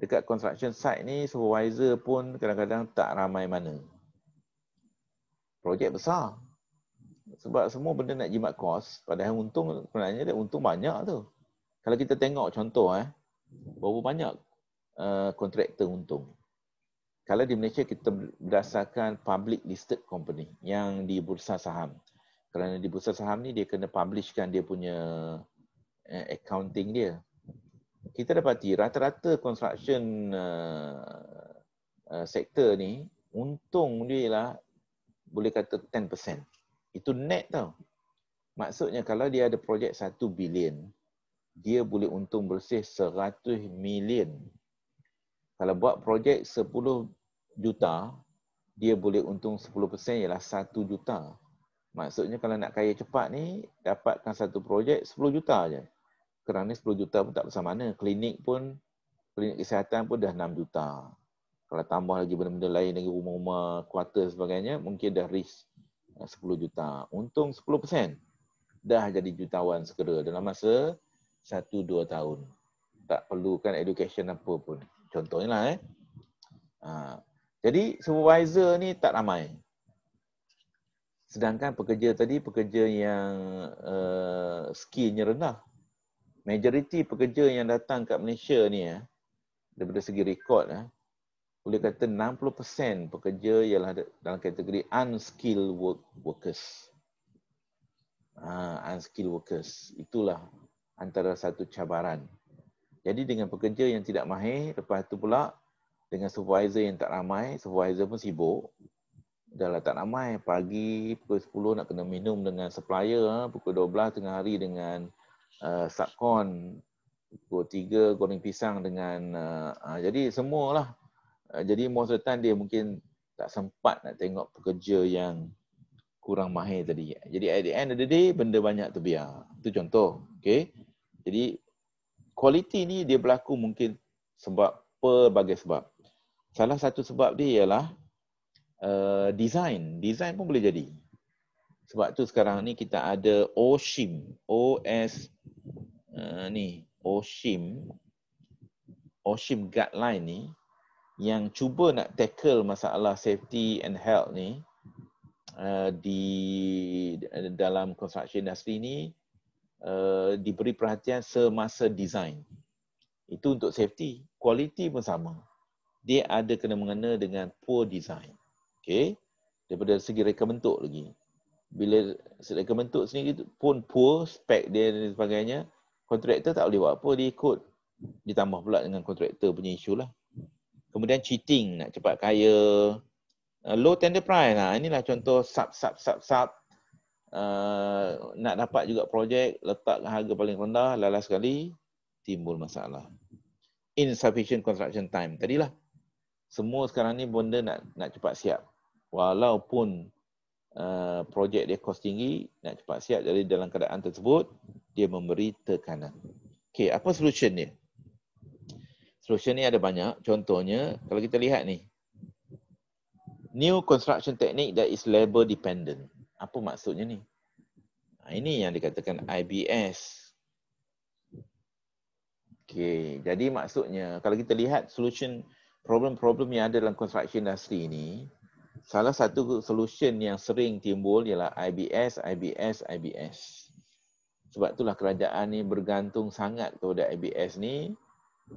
dekat construction site ni supervisor pun kadang-kadang tak ramai mana. Projek besar. Sebab semua benda nak jimat kos, padahal untung sebenarnya dia untung banyak tu. Kalau kita tengok contoh eh, berapa banyak eh, kontraktor uh, untung kalau di Malaysia kita berdasarkan public listed company yang di bursa saham. Kerana di bursa saham ni dia kena publishkan dia punya eh, accounting dia. Kita dapati rata-rata construction eh, eh, sector ni untung dia lah boleh kata 10%. Itu net tau. Maksudnya kalau dia ada projek 1 bilion, dia boleh untung bersih 100 million kalau buat projek 10 juta, dia boleh untung 10% ialah 1 juta. Maksudnya kalau nak kaya cepat ni, dapatkan satu projek 10 juta je. Kerana 10 juta pun tak bersama mana. Klinik pun, klinik kesihatan pun dah 6 juta. Kalau tambah lagi benda-benda lain lagi rumah-rumah, kuartal sebagainya, mungkin dah reach 10 juta. Untung 10%. Dah jadi jutawan segera dalam masa 1-2 tahun. Tak perlukan education apa pun. Contohnya lah eh. Ha. Jadi supervisor ni tak ramai. Sedangkan pekerja tadi pekerja yang uh, eh, skillnya rendah. Majoriti pekerja yang datang kat Malaysia ni eh, daripada segi rekod eh, boleh kata 60% pekerja ialah dalam kategori unskilled work workers. Ah, unskilled workers. Itulah antara satu cabaran. Jadi dengan pekerja yang tidak mahir, lepas tu pula dengan supervisor yang tak ramai, supervisor pun sibuk. Dah Dahlah tak ramai, pagi pukul 10 nak kena minum dengan supplier, ah, pukul 12 tengah hari dengan uh, subcon, pukul 3 goreng pisang dengan, uh, uh, jadi semualah. Uh, jadi most of the time dia mungkin tak sempat nak tengok pekerja yang kurang mahir tadi. Jadi at the end of the day, benda banyak terbiar. Itu contoh. Okay. Jadi kualiti ni dia berlaku mungkin sebab pelbagai sebab. Salah satu sebab dia ialah uh, design. Design pun boleh jadi. Sebab tu sekarang ni kita ada OSHIM. OS uh, ni OSHIM. OSHIM guideline ni yang cuba nak tackle masalah safety and health ni uh, di dalam construction industry ni Eh, diberi perhatian semasa design. Itu untuk safety. Quality pun sama. Dia ada kena mengena dengan poor design. Okay. Daripada segi reka bentuk lagi. Bila reka bentuk sendiri pun poor, spek dia dan sebagainya, kontraktor tak boleh buat apa, dia ikut. Ditambah pula dengan kontraktor punya isu lah. Kemudian cheating, nak cepat kaya. Eh, low tender price lah. Inilah contoh sub, sub, sub, sub. sub uh, nak dapat juga projek letak harga paling rendah lalas sekali timbul masalah insufficient construction time tadilah semua sekarang ni benda nak nak cepat siap walaupun uh, projek dia kos tinggi nak cepat siap jadi dalam keadaan tersebut dia memberi tekanan okey apa solution dia solution ni ada banyak contohnya kalau kita lihat ni new construction technique that is labor dependent apa maksudnya ni? Ha, ini yang dikatakan IBS. Okay, jadi maksudnya kalau kita lihat solution problem-problem yang ada dalam construction industry ini, salah satu solution yang sering timbul ialah IBS, IBS, IBS. Sebab itulah kerajaan ni bergantung sangat kepada IBS ni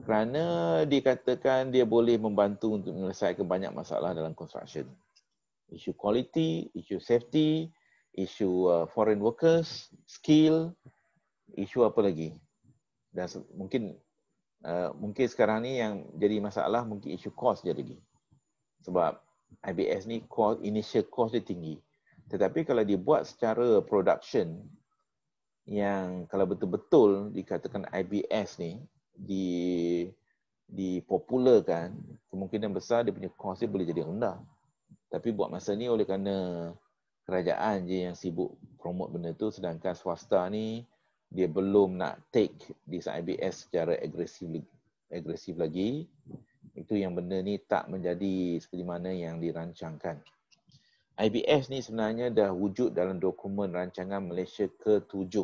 kerana dikatakan dia boleh membantu untuk menyelesaikan banyak masalah dalam construction. Isu quality, isu safety, isu uh, foreign workers, skill, isu apa lagi? Dan mungkin uh, mungkin sekarang ni yang jadi masalah mungkin isu cost dia lagi. Sebab IBS ni cost initial cost dia tinggi. Tetapi kalau dibuat secara production yang kalau betul-betul dikatakan IBS ni di dipopularkan, kemungkinan besar dia punya cost dia boleh jadi rendah. Tapi buat masa ni oleh kerana kerajaan je yang sibuk promote benda tu sedangkan swasta ni dia belum nak take di IBS secara agresif agresif lagi itu yang benda ni tak menjadi seperti mana yang dirancangkan IBS ni sebenarnya dah wujud dalam dokumen rancangan Malaysia ke-7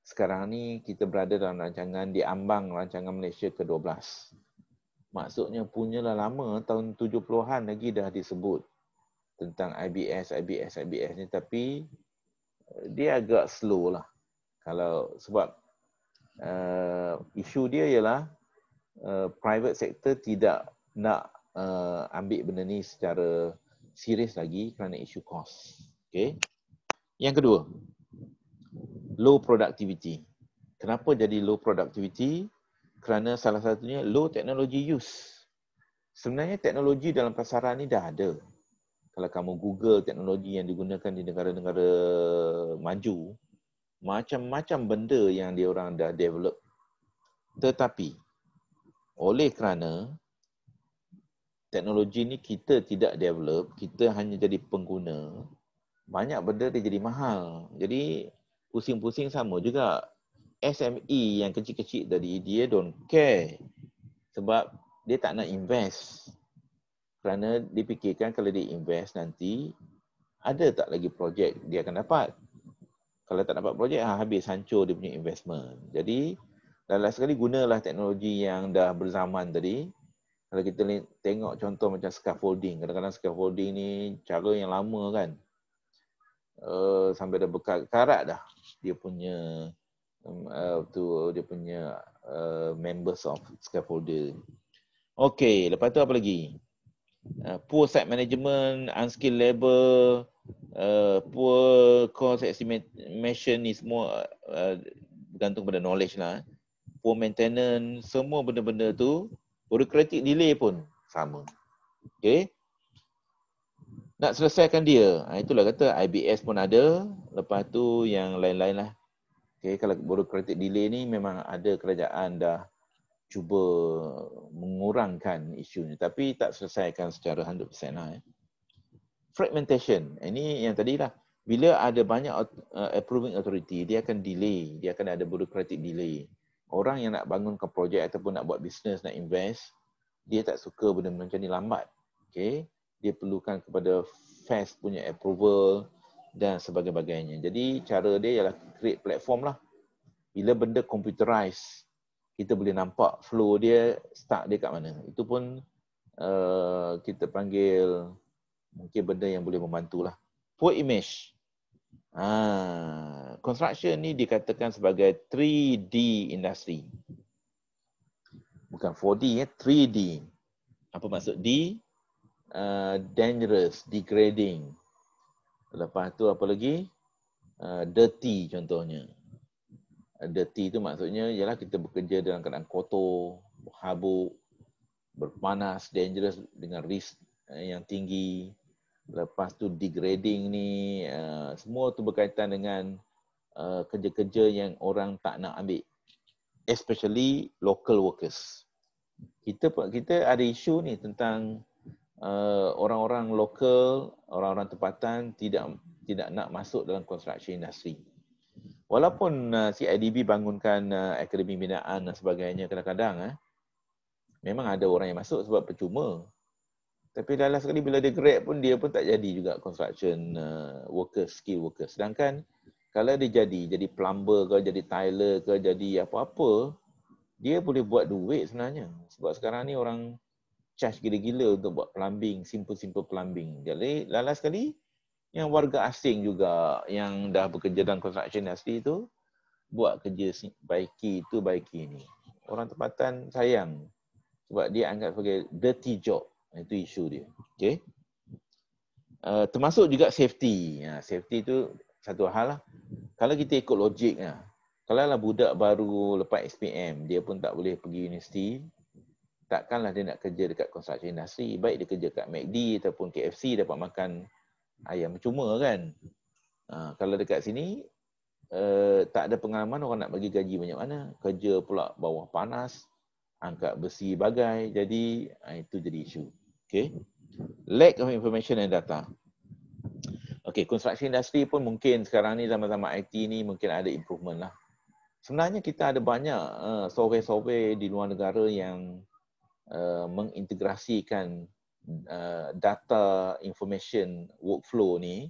sekarang ni kita berada dalam rancangan diambang rancangan Malaysia ke-12 maksudnya punyalah lama tahun 70-an lagi dah disebut tentang IBS, IBS, IBS ni tapi eh, dia agak slow lah. Kalau sebab uh, isu dia ialah uh, private sector tidak nak uh, ambil benda ni secara serius lagi kerana isu cost. Okay. Yang kedua, low productivity. Kenapa jadi low productivity? Kerana salah satunya low technology use. Sebenarnya teknologi dalam pasaran ni dah ada kalau kamu google teknologi yang digunakan di negara-negara maju macam-macam benda yang dia orang dah develop tetapi oleh kerana teknologi ni kita tidak develop kita hanya jadi pengguna banyak benda dia jadi mahal jadi pusing-pusing sama juga SME yang kecil-kecil dari dia don't care sebab dia tak nak invest kerana dipikirkan kalau dia invest nanti ada tak lagi projek dia akan dapat kalau tak dapat projek ha, habis hancur dia punya investment jadi dalam sekali gunalah teknologi yang dah berzaman tadi kalau kita tengok contoh macam scaffolding kadang-kadang scaffolding ni cara yang lama kan uh, sampai dah bekas karat dah dia punya uh, tu dia punya uh, members of scaffolding. Okey, lepas tu apa lagi? Uh, poor site management, unskilled labor, uh, poor cost estimation ni semua uh, bergantung pada knowledge lah. Eh. Poor maintenance, semua benda-benda tu, bureaucratic delay pun sama. Okay. Nak selesaikan dia, ha, itulah kata IBS pun ada, lepas tu yang lain-lain lah. Okay, kalau bureaucratic delay ni memang ada kerajaan dah cuba mengurangkan isu isunya tapi tak selesaikan secara 100% lah ya. Fragmentation. Ini eh, yang tadi lah. Bila ada banyak eh, approving authority, dia akan delay. Dia akan ada bureaucratic delay. Orang yang nak bangunkan projek ataupun nak buat bisnes, nak invest, dia tak suka benda macam ni lambat. Okay. Dia perlukan kepada fast punya approval dan sebagainya. Jadi cara dia ialah create platform lah. Bila benda computerized, kita boleh nampak flow dia start dia kat mana. Itu pun uh, kita panggil mungkin benda yang boleh membantulah. Poor image. Ha, construction ni dikatakan sebagai 3D industry. Bukan 4D ya, 3D. Apa maksud D? Uh, dangerous, degrading. Lepas tu apa lagi? Uh, dirty contohnya dirty tu maksudnya ialah kita bekerja dalam keadaan kotor, berhabuk, berpanas, dangerous dengan risk eh, yang tinggi. Lepas tu degrading ni, eh, semua tu berkaitan dengan eh, kerja-kerja yang orang tak nak ambil. Especially local workers. Kita kita ada isu ni tentang orang-orang local, orang-orang tempatan tidak tidak nak masuk dalam konstruksi industri walaupun si uh, IDB bangunkan uh, akademi binaan dan sebagainya kadang-kadang eh memang ada orang yang masuk sebab percuma tapi dalam sekali bila dia grad pun dia pun tak jadi juga construction uh, worker skill worker sedangkan kalau dia jadi jadi plumber ke jadi tiler ke jadi apa-apa dia boleh buat duit sebenarnya sebab sekarang ni orang charge gila-gila untuk buat plumbing simple-simple plumbing jadi lalas sekali yang warga asing juga yang dah bekerja dalam construction industry tu buat kerja baiki tu baiki ni. Orang tempatan sayang sebab dia anggap sebagai dirty job. Itu isu dia. Okay. Uh, eh, termasuk juga safety. Ya, safety tu satu hal lah. Kalau kita ikut logik lah. Kalau lah budak baru lepas SPM, dia pun tak boleh pergi universiti. Takkanlah dia nak kerja dekat konstruksi industry. Baik dia kerja dekat MACD ataupun KFC dapat makan ayam cuma kan ha, kalau dekat sini uh, tak ada pengalaman orang nak bagi gaji banyak mana kerja pula bawah panas angkat besi bagai jadi uh, itu jadi isu okey lack of information and data okey construction industri pun mungkin sekarang ni zaman-zaman IT ni mungkin ada improvement lah sebenarnya kita ada banyak uh, survey-survey di luar negara yang uh, mengintegrasikan Uh, data information workflow ni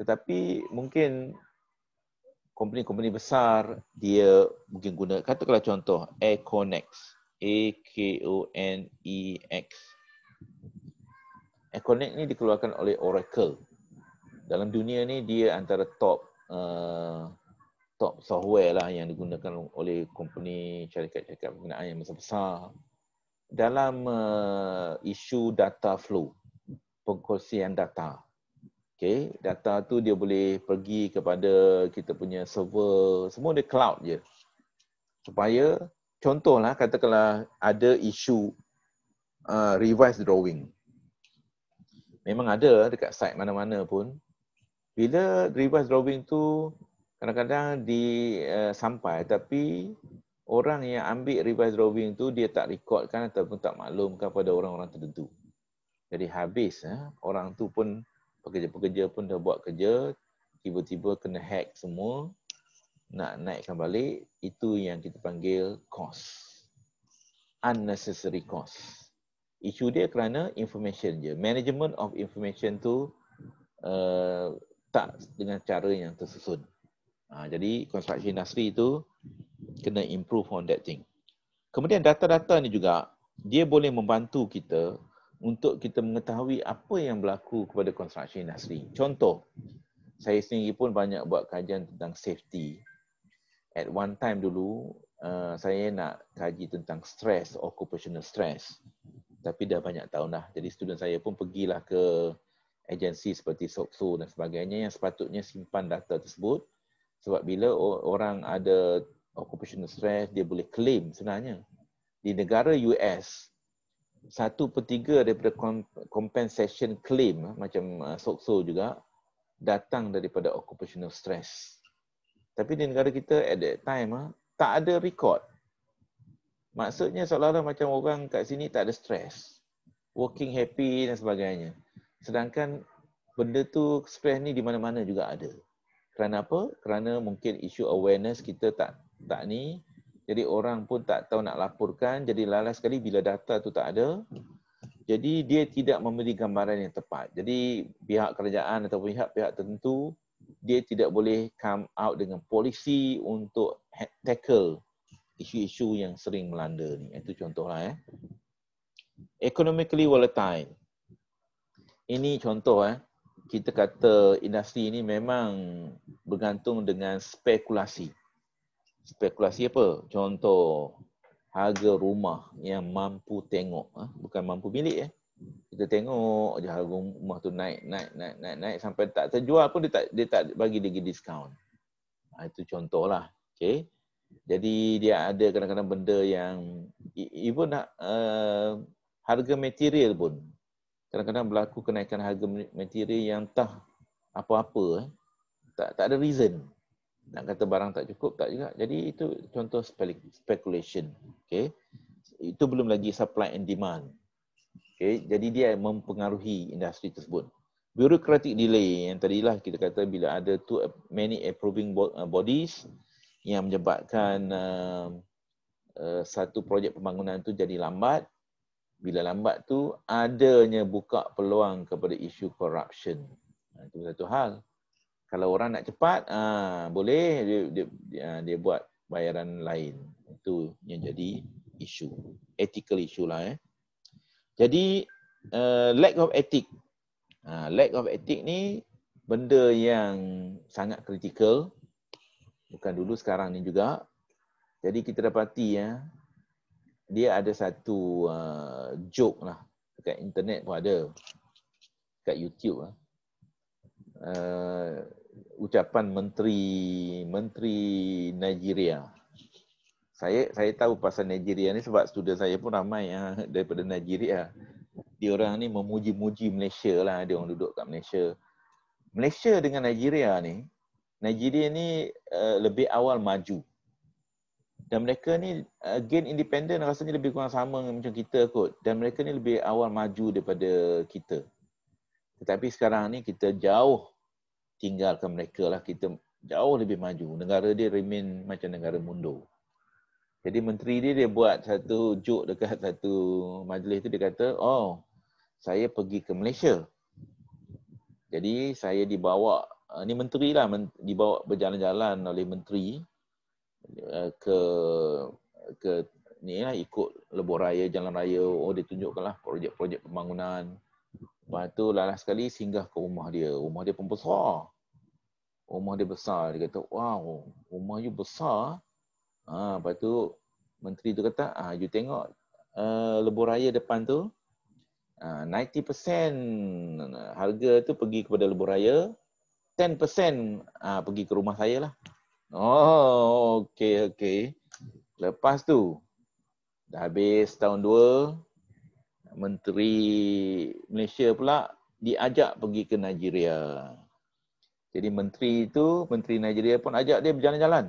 tetapi mungkin company-company besar dia mungkin guna katakanlah contoh Aconex A K O N E X Aconex ni dikeluarkan oleh Oracle dalam dunia ni dia antara top uh, top software lah yang digunakan oleh company syarikat-syarikat penggunaan yang besar-besar dalam uh, isu data flow pengkongsian data okay data tu dia boleh pergi kepada kita punya server semua dia cloud je supaya contohlah katakanlah ada isu uh, revise drawing memang ada dekat site mana-mana pun bila revise drawing tu kadang-kadang di uh, sampai tapi orang yang ambil revised drawing tu dia tak rekodkan ataupun tak maklumkan kepada orang-orang tertentu. Jadi habis eh, orang tu pun pekerja-pekerja pun dah buat kerja tiba-tiba kena hack semua nak naikkan balik itu yang kita panggil cost. Unnecessary cost. Isu dia kerana information je. Management of information tu uh, tak dengan cara yang tersusun. Ha, jadi konstruksi industry tu kena improve on that thing. Kemudian data-data ni juga dia boleh membantu kita untuk kita mengetahui apa yang berlaku kepada construction industry. Contoh, saya sendiri pun banyak buat kajian tentang safety. At one time dulu, uh, saya nak kaji tentang stress, occupational stress. Tapi dah banyak tahun dah. Jadi student saya pun pergilah ke agensi seperti SOXO dan sebagainya yang sepatutnya simpan data tersebut. Sebab bila orang ada occupational stress, dia boleh claim sebenarnya. Di negara US, satu per tiga daripada compensation claim, eh, macam eh, Sokso juga, datang daripada occupational stress. Tapi di negara kita at that time, eh, tak ada record. Maksudnya seolah-olah macam orang kat sini tak ada stress. Working happy dan sebagainya. Sedangkan benda tu, stress ni di mana-mana juga ada. Kerana apa? Kerana mungkin isu awareness kita tak tak ni. Jadi orang pun tak tahu nak laporkan. Jadi lalai sekali bila data tu tak ada. Jadi dia tidak memberi gambaran yang tepat. Jadi pihak kerajaan atau pihak pihak tertentu dia tidak boleh come out dengan polisi untuk ha-, tackle isu-isu yang sering melanda ni. Itu contohlah eh. Economically volatile. Ini contoh eh kita kata industri ini memang bergantung dengan spekulasi. Spekulasi apa? Contoh harga rumah yang mampu tengok, ha? bukan mampu milik ya. Eh. Kita tengok je harga rumah tu naik, naik, naik, naik, naik sampai tak terjual pun dia tak dia tak bagi lagi diskaun. Ha, itu contohlah. Okay. Jadi dia ada kadang-kadang benda yang even nak ha, uh, eh, harga material pun kadang-kadang berlaku kenaikan harga material yang tak apa-apa eh. tak tak ada reason nak kata barang tak cukup tak juga jadi itu contoh speculation okey itu belum lagi supply and demand okey jadi dia mempengaruhi industri tersebut bureaucratic delay yang tadilah kita kata bila ada too many approving uh, bodies yang menyebabkan uh, uh, satu projek pembangunan itu jadi lambat bila lambat tu adanya buka peluang kepada isu corruption. Ha, itu satu hal. Kalau orang nak cepat, ha, boleh dia dia, dia, dia buat bayaran lain. Itu yang jadi isu. Ethical isu lah eh. Jadi uh, lack of ethic. Uh, lack of ethic ni benda yang sangat kritikal. Bukan dulu, sekarang ni juga. Jadi kita dapati ya, dia ada satu uh, joke lah dekat internet pun ada dekat YouTube lah. Uh, ucapan menteri menteri Nigeria. Saya saya tahu pasal Nigeria ni sebab student saya pun ramai yang uh, daripada Nigeria. Dia orang ni memuji-muji Malaysia lah dia orang duduk kat Malaysia. Malaysia dengan Nigeria ni Nigeria ni uh, lebih awal maju dan mereka ni again uh, independent rasanya lebih kurang sama macam kita kot dan mereka ni lebih awal maju daripada kita tetapi sekarang ni kita jauh tinggalkan mereka lah kita jauh lebih maju negara dia remain macam negara mundur jadi menteri dia dia buat satu joke dekat satu majlis tu dia kata oh saya pergi ke Malaysia jadi saya dibawa uh, ni menteri lah dibawa berjalan-jalan oleh menteri Eh, ke ke ni lah ikut lebuh raya jalan raya oh dia tunjukkanlah projek-projek pembangunan lepas tu lalas sekali singgah ke rumah dia rumah dia pun besar rumah dia besar dia kata wow rumah you besar ha lepas tu menteri tu kata ah you tengok uh, eh, lebuh raya depan tu uh, ah, 90% harga tu pergi kepada lebuh raya 10% uh, ah, pergi ke rumah saya lah Oh, okey, okey. Lepas tu, dah habis tahun 2, Menteri Malaysia pula diajak pergi ke Nigeria. Jadi Menteri itu, Menteri Nigeria pun ajak dia berjalan-jalan.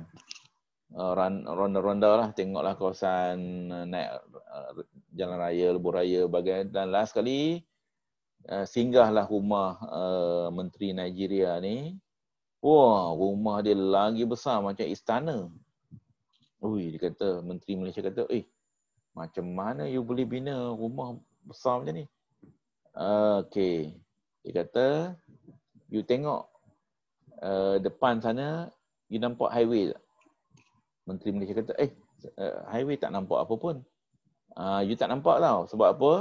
Ah, ronda-ronda lah, tengoklah kawasan eh, naik eh, jalan raya, lebur raya, bagai. Dan last kali, eh, singgahlah rumah Menteri Nigeria ni, Wah, rumah dia lagi besar macam istana. Ui, dia kata, Menteri Malaysia kata, eh, macam mana you boleh bina rumah besar macam ni? Okay. Dia kata, you tengok uh, depan sana, you nampak highway tak? Menteri Malaysia kata, eh, uh, highway tak nampak apa pun. Uh, you tak nampak tau. Sebab apa?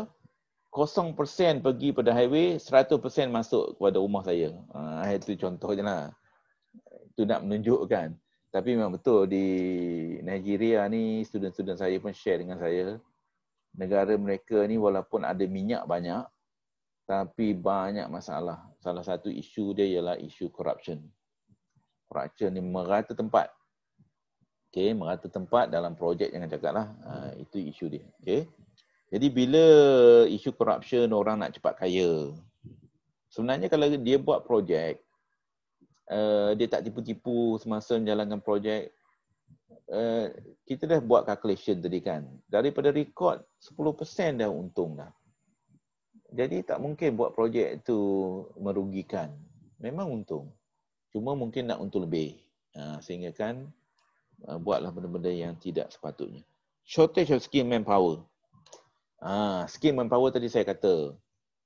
0% pergi pada highway, 100% masuk kepada rumah saya. Uh, itu contoh je lah tu nak menunjukkan. Tapi memang betul di Nigeria ni student-student saya pun share dengan saya negara mereka ni walaupun ada minyak banyak tapi banyak masalah. Salah satu isu dia ialah isu corruption. Corruption ni merata tempat. Okay, merata tempat dalam projek jangan cakap lah. Ha, itu isu dia. Okay. Jadi bila isu corruption orang nak cepat kaya. Sebenarnya kalau dia buat projek, uh, dia tak tipu-tipu semasa menjalankan projek uh, kita dah buat calculation tadi kan daripada record 10% dah untung dah jadi tak mungkin buat projek itu merugikan memang untung cuma mungkin nak untung lebih uh, sehingga kan uh, buatlah benda-benda yang tidak sepatutnya shortage of skill manpower Ah, ha, skill manpower tadi saya kata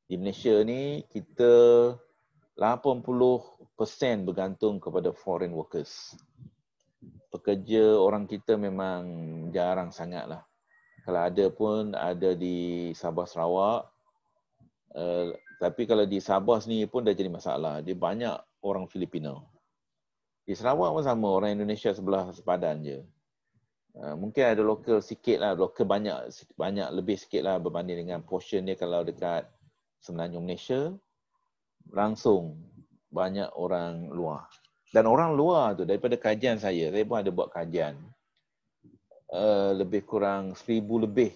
di Malaysia ni kita percent bergantung kepada foreign workers. Pekerja orang kita memang jarang sangat lah. Kalau ada pun ada di Sabah Sarawak. Uh, tapi kalau di Sabah sini pun dah jadi masalah. Dia banyak orang Filipino. Di Sarawak pun sama, orang Indonesia sebelah sepadan je. Uh, mungkin ada lokal sikit lah, lokal banyak banyak lebih sikit lah berbanding dengan portion dia kalau dekat Semenanjung Malaysia. Langsung banyak orang luar. Dan orang luar tu daripada kajian saya, saya pun ada buat kajian. Uh, lebih kurang seribu lebih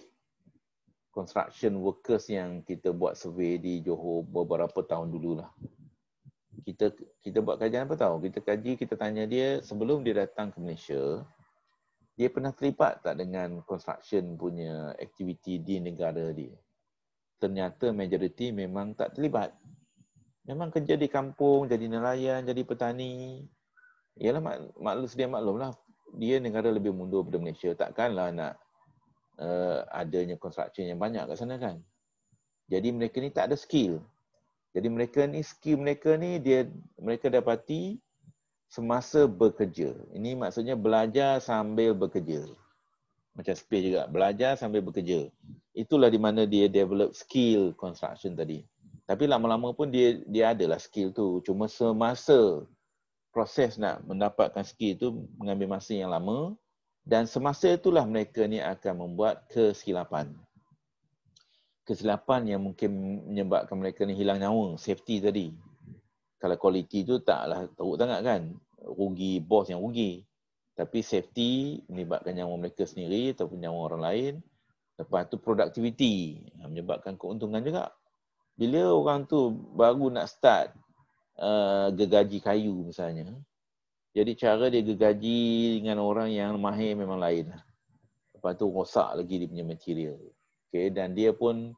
construction workers yang kita buat survey di Johor beberapa tahun dululah. Kita kita buat kajian apa tahu? Kita kaji, kita tanya dia sebelum dia datang ke Malaysia, dia pernah terlibat tak dengan construction punya aktiviti di negara dia? Ternyata majoriti memang tak terlibat. Memang kerja di kampung, jadi nelayan, jadi petani. Ialah mak, mak maklum sedia maklum lah. Dia negara lebih mundur daripada Malaysia. Takkanlah nak uh, adanya construction yang banyak kat sana kan. Jadi mereka ni tak ada skill. Jadi mereka ni, skill mereka ni dia mereka dapati semasa bekerja. Ini maksudnya belajar sambil bekerja. Macam space juga. Belajar sambil bekerja. Itulah di mana dia develop skill construction tadi. Tapi lama-lama pun dia dia adalah skill tu. Cuma semasa proses nak mendapatkan skill tu mengambil masa yang lama dan semasa itulah mereka ni akan membuat kesilapan. Kesilapan yang mungkin menyebabkan mereka ni hilang nyawa, safety tadi. Kalau quality tu taklah teruk sangat kan. Rugi bos yang rugi. Tapi safety melibatkan nyawa mereka sendiri ataupun nyawa orang lain. Lepas tu productivity menyebabkan keuntungan juga bila orang tu baru nak start uh, gegaji kayu misalnya jadi cara dia gegaji dengan orang yang mahir memang lain lah. lepas tu rosak lagi dia punya material okay, dan dia pun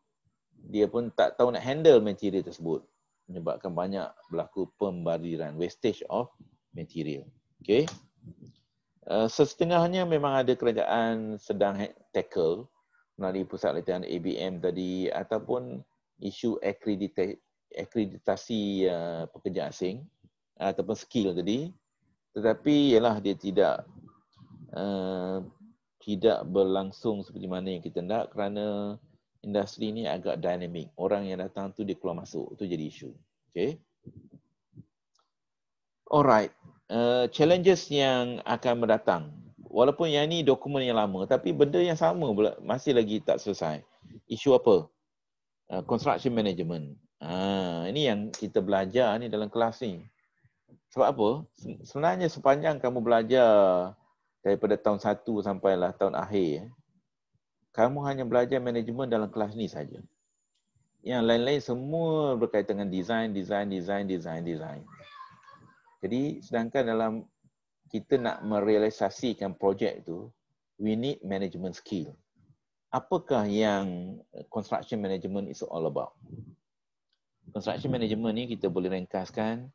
dia pun tak tahu nak handle material tersebut menyebabkan banyak berlaku pembariran wastage of material okay. uh, sesetengahnya memang ada kerajaan sedang ha- tackle melalui pusat latihan ABM tadi ataupun isu akreditasi uh, pekerja asing ataupun skill tadi tetapi ialah dia tidak uh, tidak berlangsung seperti mana yang kita nak kerana industri ini agak dynamic orang yang datang tu dia keluar masuk tu jadi isu okey alright uh, challenges yang akan mendatang walaupun yang ni dokumen yang lama tapi benda yang sama masih lagi tak selesai isu apa Ah, construction management. Ha, ini yang kita belajar ni dalam kelas ni. Sebab apa? Sebenarnya sepanjang kamu belajar daripada tahun 1 sampailah tahun akhir, kamu hanya belajar management dalam kelas ni saja. Yang lain-lain semua berkaitan dengan design, design, design, design, design. Jadi sedangkan dalam kita nak merealisasikan projek tu, we need management skill apakah yang eh, construction management is all about? Construction management ni kita boleh ringkaskan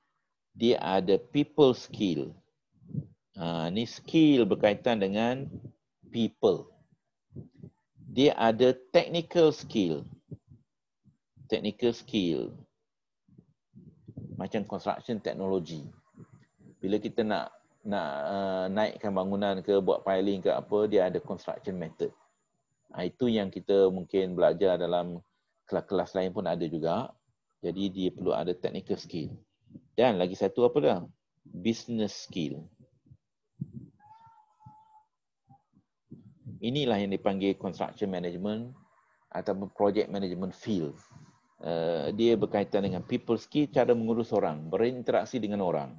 dia ada people skill. Ha, ni skill berkaitan dengan people. Dia ada technical skill. Technical skill. Macam construction technology. Bila kita nak nak uh, naikkan bangunan ke buat piling ke apa, dia ada construction method. Ah, itu yang kita mungkin belajar dalam kelas-kelas lain pun ada juga. Jadi dia perlu ada technical skill. Dan lagi satu apa dah? Business skill. Inilah yang dipanggil construction management atau project management field. Uh, dia berkaitan dengan people skill, cara mengurus orang, berinteraksi dengan orang.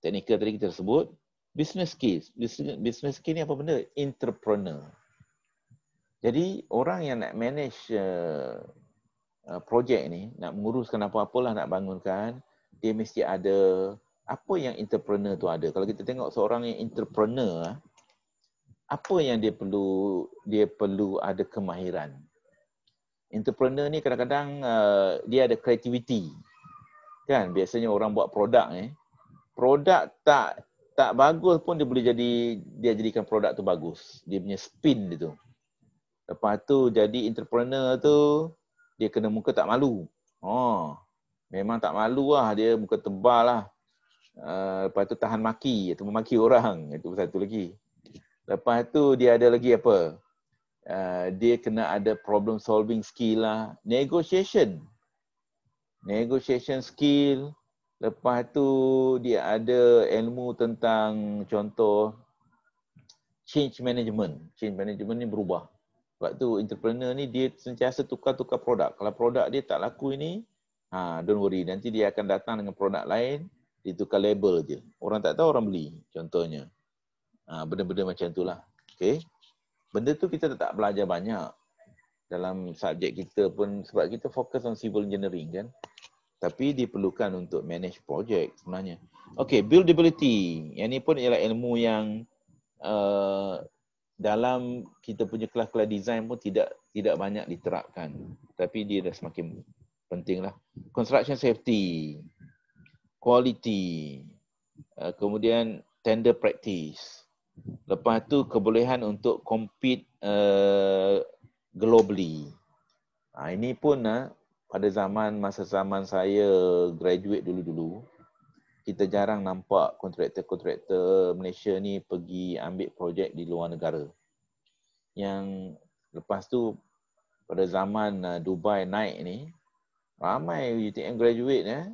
Technical tadi kita sebut. Business skills. Business, business skill ni apa benda? Entrepreneur. Jadi orang yang nak manage uh, uh, projek ni, nak menguruskan apa-apalah nak bangunkan, dia mesti ada apa yang entrepreneur tu ada. Kalau kita tengok seorang yang entrepreneur, ah, apa yang dia perlu dia perlu ada kemahiran. Entrepreneur ni kadang-kadang uh, dia ada creativity. Kan biasanya orang buat produk ni, eh. produk tak tak bagus pun dia boleh jadi dia jadikan produk tu bagus. Dia punya spin dia tu. Lepas tu jadi entrepreneur tu dia kena muka tak malu. Oh. Memang tak malu lah dia muka tebal lah. Uh, lepas tu tahan maki atau memaki orang. Itu satu lagi. Lepas tu dia ada lagi apa? Uh, dia kena ada problem solving skill lah. Negotiation. Negotiation skill. Lepas tu dia ada ilmu tentang contoh change management. Change management ni berubah. Sebab tu entrepreneur ni dia sentiasa tukar-tukar produk. Kalau produk dia tak laku ini, ha, don't worry. Nanti dia akan datang dengan produk lain, dia tukar label je. Orang tak tahu orang beli contohnya. Ha, benda-benda macam tu lah. Okay. Benda tu kita tak belajar banyak dalam subjek kita pun sebab kita fokus on civil engineering kan. Tapi diperlukan untuk manage projek sebenarnya. Okay, buildability. Yang ni pun ialah ilmu yang uh, dalam kita punya kelas-kelas design pun tidak tidak banyak diterapkan tapi dia dah semakin pentinglah construction safety quality eh, kemudian tender practice lepas tu kebolehan untuk compete uh, globally ha, ini pun uh, pada zaman masa zaman saya graduate dulu-dulu kita jarang nampak kontraktor-kontraktor Malaysia ni pergi ambil projek di luar negara. Yang lepas tu pada zaman uh, Dubai naik ni ramai UTM graduate eh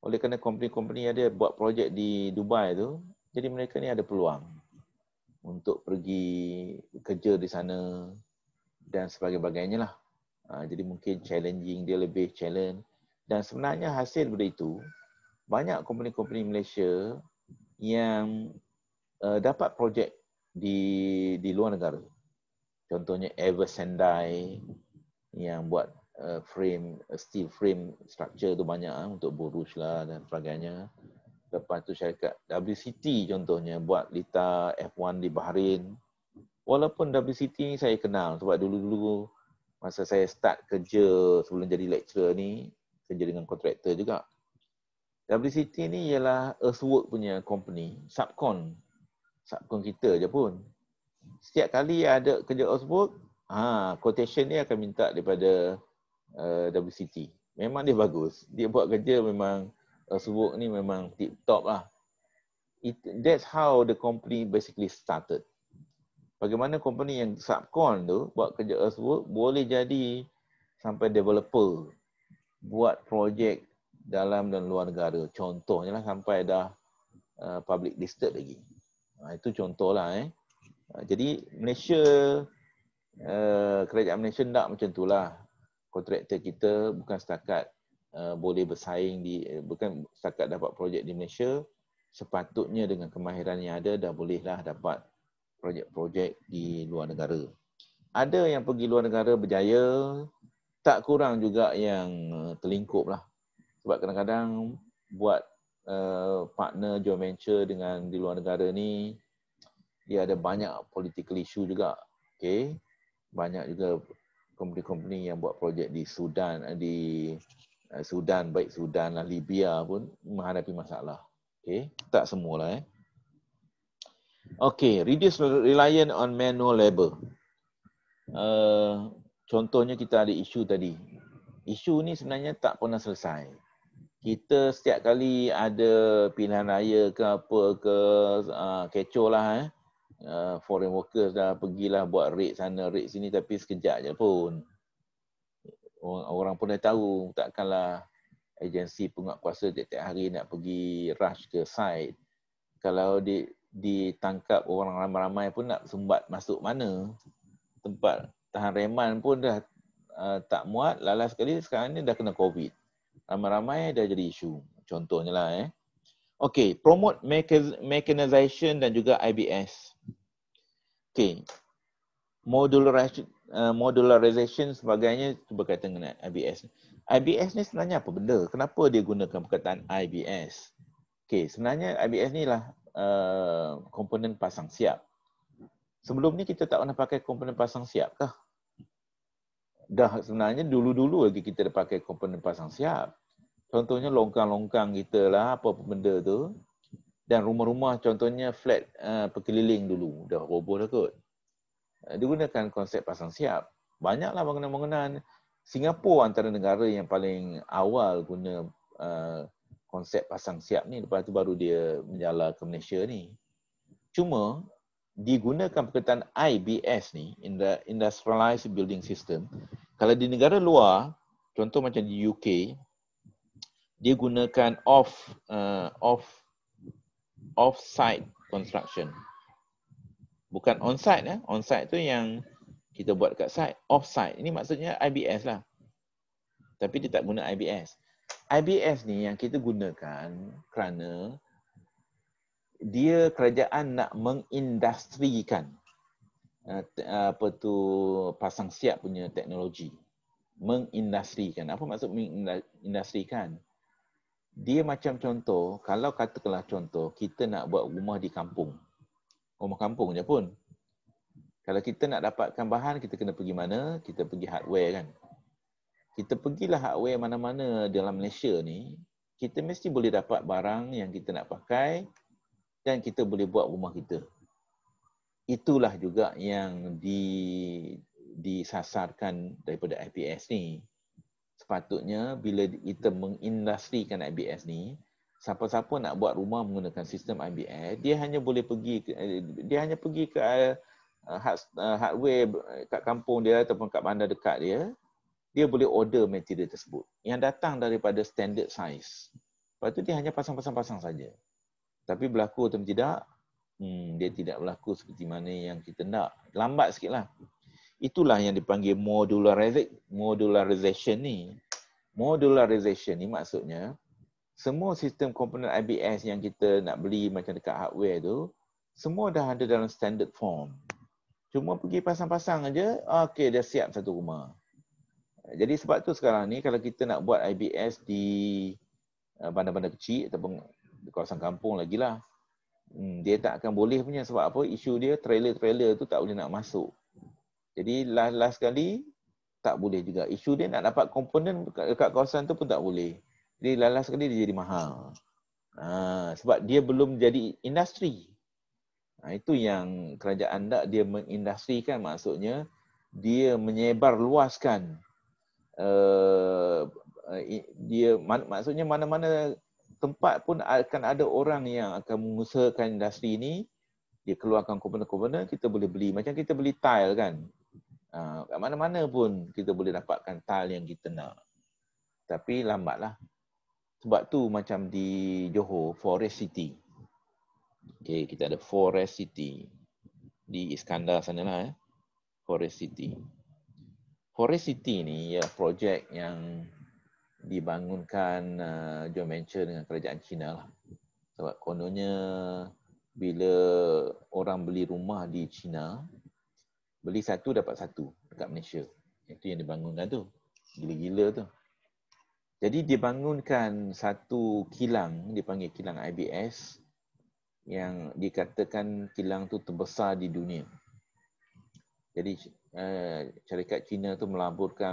oleh kerana company-company ada buat projek di Dubai tu jadi mereka ni ada peluang untuk pergi kerja di sana dan sebagainya lah. Ah, jadi mungkin challenging dia lebih challenge dan sebenarnya hasil daripada itu banyak company-company Malaysia yang uh, dapat projek di di luar negara. Contohnya Ever Sendai yang buat uh, frame uh, steel frame structure tu banyak uh, untuk Borush lah dan sebagainya. Lepas tu syarikat WCT contohnya buat Lita F1 di Bahrain. Walaupun WCT ni saya kenal sebab dulu-dulu masa saya start kerja sebelum jadi lecturer ni kerja dengan kontraktor juga WCT ni ialah Earthwork punya company, subcon. Subcon kita je pun. Setiap kali ada kerja Earthwork, ha, quotation ni akan minta daripada uh, eh, WCT. Memang dia bagus. Dia buat kerja memang Earthwork ni memang tip top lah. It, that's how the company basically started. Bagaimana company yang subcon tu buat kerja Earthwork boleh jadi sampai developer buat projek dalam dan luar negara. Contohnya lah sampai dah uh, public listed lagi. Uh, itu contohlah eh. Ha, jadi Malaysia uh, kerajaan Malaysia tak macam lah Kontraktor kita bukan setakat uh, boleh bersaing di eh, bukan setakat dapat projek di Malaysia sepatutnya dengan kemahiran yang ada dah bolehlah dapat projek-projek di luar negara. Ada yang pergi luar negara berjaya, tak kurang juga yang uh, terlingkup lah sebab kadang-kadang buat uh, partner joint venture dengan di luar negara ni dia ada banyak political issue juga okey banyak juga company-company yang buat projek di Sudan eh, di uh, Sudan baik Sudan lah Libya pun menghadapi masalah okey tak semualah eh okey reduce reliance on manual labor uh, contohnya kita ada isu tadi isu ni sebenarnya tak pernah selesai kita setiap kali ada pilihan raya ke apa ke uh, kecoh lah eh. Uh, foreign workers dah pergilah buat rate sana, rate sini tapi sekejap je pun. Orang, orang pun dah tahu takkanlah agensi penguat kuasa tiap-tiap hari nak pergi rush ke site. Kalau di, ditangkap orang ramai-ramai pun nak sumbat masuk mana. Tempat tahan reman pun dah uh, tak muat. Lala sekali sekarang ni dah kena COVID ramai-ramai dah jadi isu. Contohnya lah eh. Okay, promote mechanization dan juga IBS. Okay, modularization eh, sebagainya itu berkaitan dengan IBS. IBS ni sebenarnya apa benda? Kenapa dia gunakan perkataan IBS? Okay, sebenarnya IBS ni lah uh, komponen pasang siap. Sebelum ni kita tak pernah pakai komponen pasang siap kah? Dah sebenarnya dulu-dulu lagi kita dah pakai komponen pasang siap contohnya longkang-longkang kita lah apa-apa benda tu dan rumah-rumah contohnya flat uh, eh, perkeliling dulu dah roboh dah kot uh, digunakan konsep pasang siap banyaklah bangunan-bangunan Singapura antara negara yang paling awal guna uh, konsep pasang siap ni lepas tu baru dia menjala ke Malaysia ni cuma digunakan perkataan IBS ni in industrialized building system kalau di negara luar contoh macam di UK dia gunakan off uh, off off site construction bukan on site ya eh? on site tu yang kita buat dekat site off site ini maksudnya IBS lah tapi dia tak guna IBS IBS ni yang kita gunakan kerana dia kerajaan nak mengindustrikan uh, uh apa tu pasang siap punya teknologi mengindustrikan apa maksud mengindustrikan dia macam contoh, kalau katakanlah contoh, kita nak buat rumah di kampung. Rumah kampung je pun. Kalau kita nak dapatkan bahan, kita kena pergi mana? Kita pergi hardware kan? Kita pergilah hardware mana-mana dalam Malaysia ni, kita mesti boleh dapat barang yang kita nak pakai dan kita boleh buat rumah kita. Itulah juga yang di, disasarkan daripada IPS ni sepatutnya bila kita mengindustrikan IBS ni, siapa-siapa nak buat rumah menggunakan sistem IBS, dia hanya boleh pergi ke, eh, dia hanya pergi ke uh, hardware kat kampung dia ataupun kat bandar dekat dia, dia boleh order material tersebut yang datang daripada standard size. Lepas tu dia hanya pasang-pasang-pasang saja. Tapi berlaku atau tidak, hmm, dia tidak berlaku seperti mana yang kita nak. Lambat sikitlah. Itulah yang dipanggil modularization ni. modularisation ni maksudnya semua sistem komponen IBS yang kita nak beli macam dekat hardware tu semua dah ada dalam standard form. Cuma pergi pasang-pasang aja, okey dah siap satu rumah. Jadi sebab tu sekarang ni kalau kita nak buat IBS di eh, bandar-bandar kecil ataupun di kawasan kampung lagi lah. Hmm, dia tak akan boleh punya sebab apa? Isu dia trailer-trailer tu tak boleh nak masuk. Jadi last last kali tak boleh juga. Isu dia nak dapat komponen dekat, dekat kawasan tu pun tak boleh. Jadi last last kali dia jadi mahal. Ha, sebab dia belum jadi industri. Ha, itu yang kerajaan tak dia mengindustrikan maksudnya dia menyebar luaskan uh, eh, eh, dia mak, maksudnya mana-mana tempat pun akan ada orang yang akan mengusahakan industri ini dia keluarkan komponen-komponen kita boleh beli macam kita beli tile kan Uh, mana-mana pun kita boleh dapatkan tal yang kita nak. Tapi lambatlah. Sebab tu macam di Johor, Forest City. Okay, kita ada Forest City. Di Iskandar sana lah. Eh. Forest City. Forest City ni ya projek yang dibangunkan uh, ah, joint venture dengan kerajaan China lah. Sebab kononnya bila orang beli rumah di China, beli satu dapat satu dekat Malaysia. Itu yang dibangunkan tu. Gila-gila tu. Jadi dia bangunkan satu kilang, dia panggil kilang IBS yang dikatakan kilang tu terbesar di dunia. Jadi uh, syarikat Cina tu melaburkan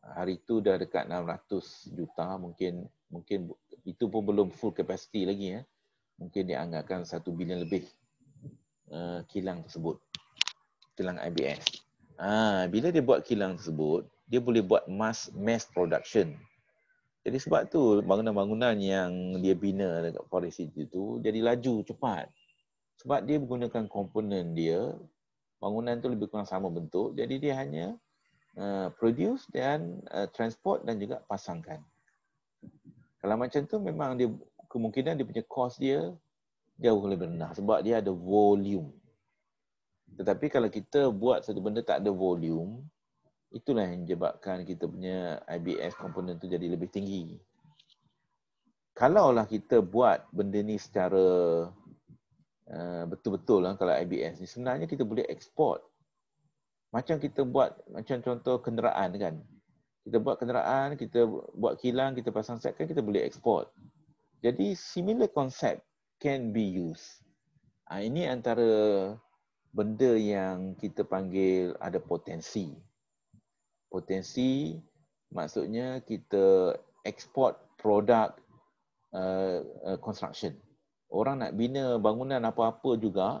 hari tu dah dekat 600 juta mungkin mungkin itu pun belum full capacity lagi ya. Mungkin dianggarkan 1 bilion lebih eh, kilang tersebut kilang IBS. Ah, ha, bila dia buat kilang tersebut, dia boleh buat mass mass production. Jadi sebab tu bangunan-bangunan yang dia bina dekat Paris City tu jadi laju cepat. Sebab dia menggunakan komponen dia, bangunan tu lebih kurang sama bentuk, jadi dia hanya uh, produce dan uh, transport dan juga pasangkan. Kalau macam tu memang dia kemungkinan dia punya cost dia jauh lebih rendah sebab dia ada volume tetapi kalau kita buat satu benda tak ada volume, itulah yang menyebabkan kita punya IBS komponen tu jadi lebih tinggi. Kalau Kalaulah kita buat benda ni secara uh, betul-betul lah kalau IBS ni, sebenarnya kita boleh export. Macam kita buat, macam contoh kenderaan kan. Kita buat kenderaan, kita buat kilang, kita pasang set kan kita boleh export. Jadi similar concept can be used. Uh, ini antara benda yang kita panggil ada potensi. Potensi maksudnya kita export produk uh, uh, construction. Orang nak bina bangunan apa-apa juga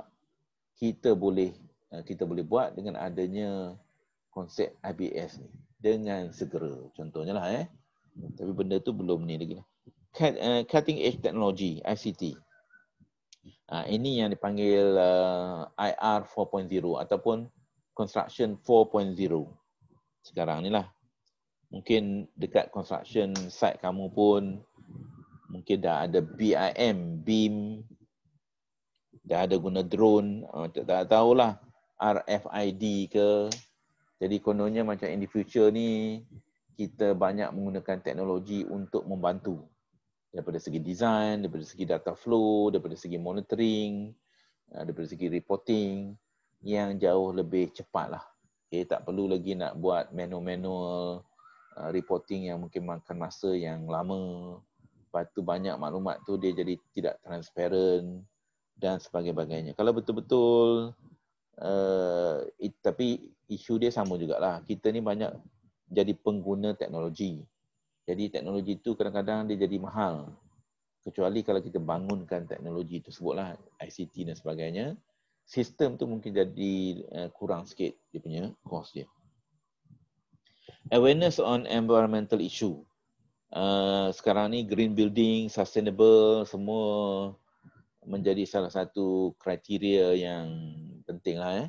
kita boleh uh, kita boleh buat dengan adanya konsep IBS ni dengan segera contohnya lah eh tapi benda tu belum ni lagi lah. Uh, cutting edge technology ICT Ha, ini yang dipanggil uh, IR 4.0 ataupun construction 4.0 sekarang ni lah. Mungkin dekat construction site kamu pun mungkin dah ada BIM, BIM, dah ada guna drone, ha, tak, tak tahulah RFID ke. Jadi kononnya macam in the future ni kita banyak menggunakan teknologi untuk membantu daripada segi design, daripada segi data flow, daripada segi monitoring, eh, daripada segi reporting yang jauh lebih cepat lah. Okay, tak perlu lagi nak buat manual-manual eh, reporting yang mungkin makan masa yang lama. Lepas tu banyak maklumat tu dia jadi tidak transparent dan sebagainya. Kalau betul-betul uh, tapi isu dia sama jugalah. Kita ni banyak jadi pengguna teknologi. Jadi teknologi itu kadang-kadang dia jadi mahal. Kecuali kalau kita bangunkan teknologi itu sebutlah ICT dan sebagainya, sistem tu mungkin jadi uh, kurang sikit dia punya cost dia. Awareness on environmental issue. Uh, sekarang ni green building, sustainable semua menjadi salah satu kriteria yang penting lah eh.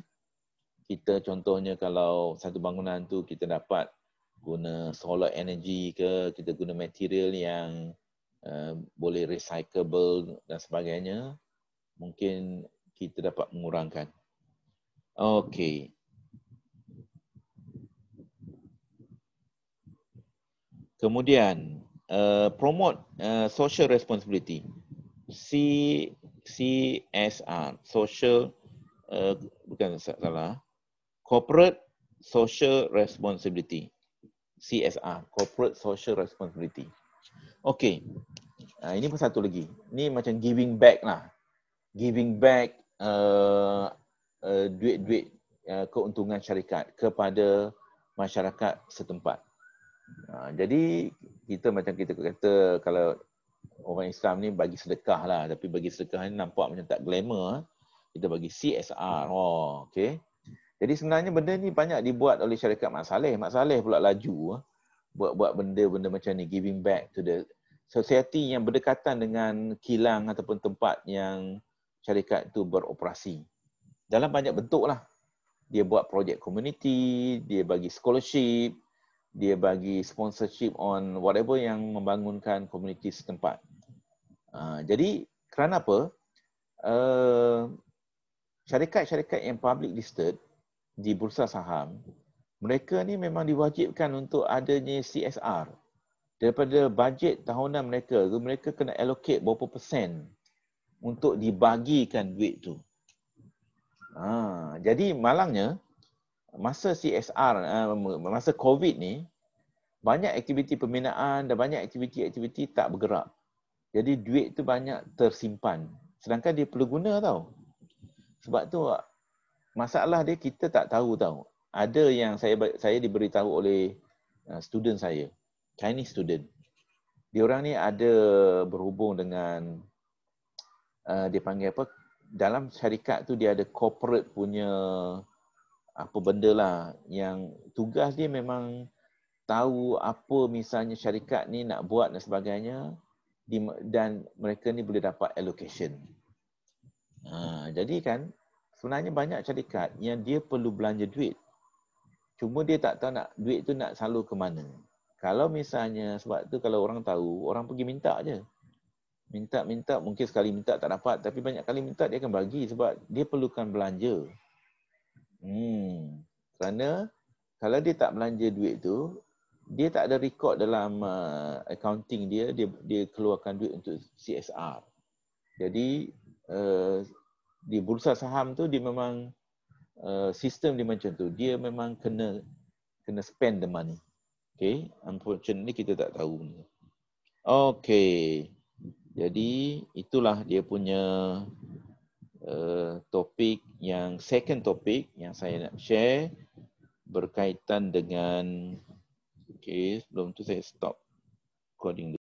Kita contohnya kalau satu bangunan tu kita dapat guna solar energy ke kita guna material yang uh, boleh recyclable dan sebagainya mungkin kita dapat mengurangkan okey kemudian uh, promote uh, social responsibility C CSR social uh, bukan salah corporate social responsibility CSR, Corporate Social Responsibility. Okay, uh, ini pun satu lagi. Ini macam giving back lah. Giving back duit-duit uh, uh, uh, keuntungan syarikat kepada masyarakat setempat. Uh, jadi, kita macam kita kata kalau orang Islam ni bagi sedekah lah. Tapi bagi sedekah ni nampak macam tak glamour. Ah. Kita bagi CSR. Oh, okay. Jadi sebenarnya benda ni banyak dibuat oleh syarikat Mak Saleh. Mak Saleh pula laju eh, buat-buat benda-benda macam ni giving back to the society yang berdekatan dengan kilang ataupun tempat yang syarikat tu beroperasi. Dalam banyak bentuk lah. Dia buat projek community, dia bagi scholarship, dia bagi sponsorship on whatever yang membangunkan community setempat. Uh, jadi kerana apa? Uh, syarikat-syarikat yang public listed di bursa saham, mereka ni memang diwajibkan untuk adanya CSR. Daripada bajet tahunan mereka tu, mereka kena allocate berapa persen untuk dibagikan duit tu. Ha, jadi malangnya, masa CSR, ha, masa COVID ni, banyak aktiviti pembinaan dan banyak aktiviti-aktiviti tak bergerak. Jadi duit tu banyak tersimpan. Sedangkan dia perlu guna tau. Sebab tu masalah dia kita tak tahu tahu Ada yang saya saya diberitahu oleh uh, student saya, Chinese student. Dia orang ni ada berhubung dengan uh, dia panggil apa? Dalam syarikat tu dia ada corporate punya apa benda lah yang tugas dia memang tahu apa misalnya syarikat ni nak buat dan sebagainya dan mereka ni boleh dapat allocation. Ha, jadi kan sebenarnya banyak syarikat yang dia perlu belanja duit. Cuma dia tak tahu nak duit tu nak salur ke mana. Kalau misalnya sebab tu kalau orang tahu, orang pergi minta je. Minta-minta mungkin sekali minta tak dapat tapi banyak kali minta dia akan bagi sebab dia perlukan belanja. Hmm. Kerana kalau dia tak belanja duit tu, dia tak ada rekod dalam uh, accounting dia, dia dia keluarkan duit untuk CSR. Jadi uh, di bursa saham tu dia memang uh, sistem dia macam tu. Dia memang kena kena spend the money. Okay. Unfortunately kita tak tahu. Okay. Jadi itulah dia punya uh, topik yang second topik yang saya nak share berkaitan dengan Okay. Sebelum tu saya stop recording dulu.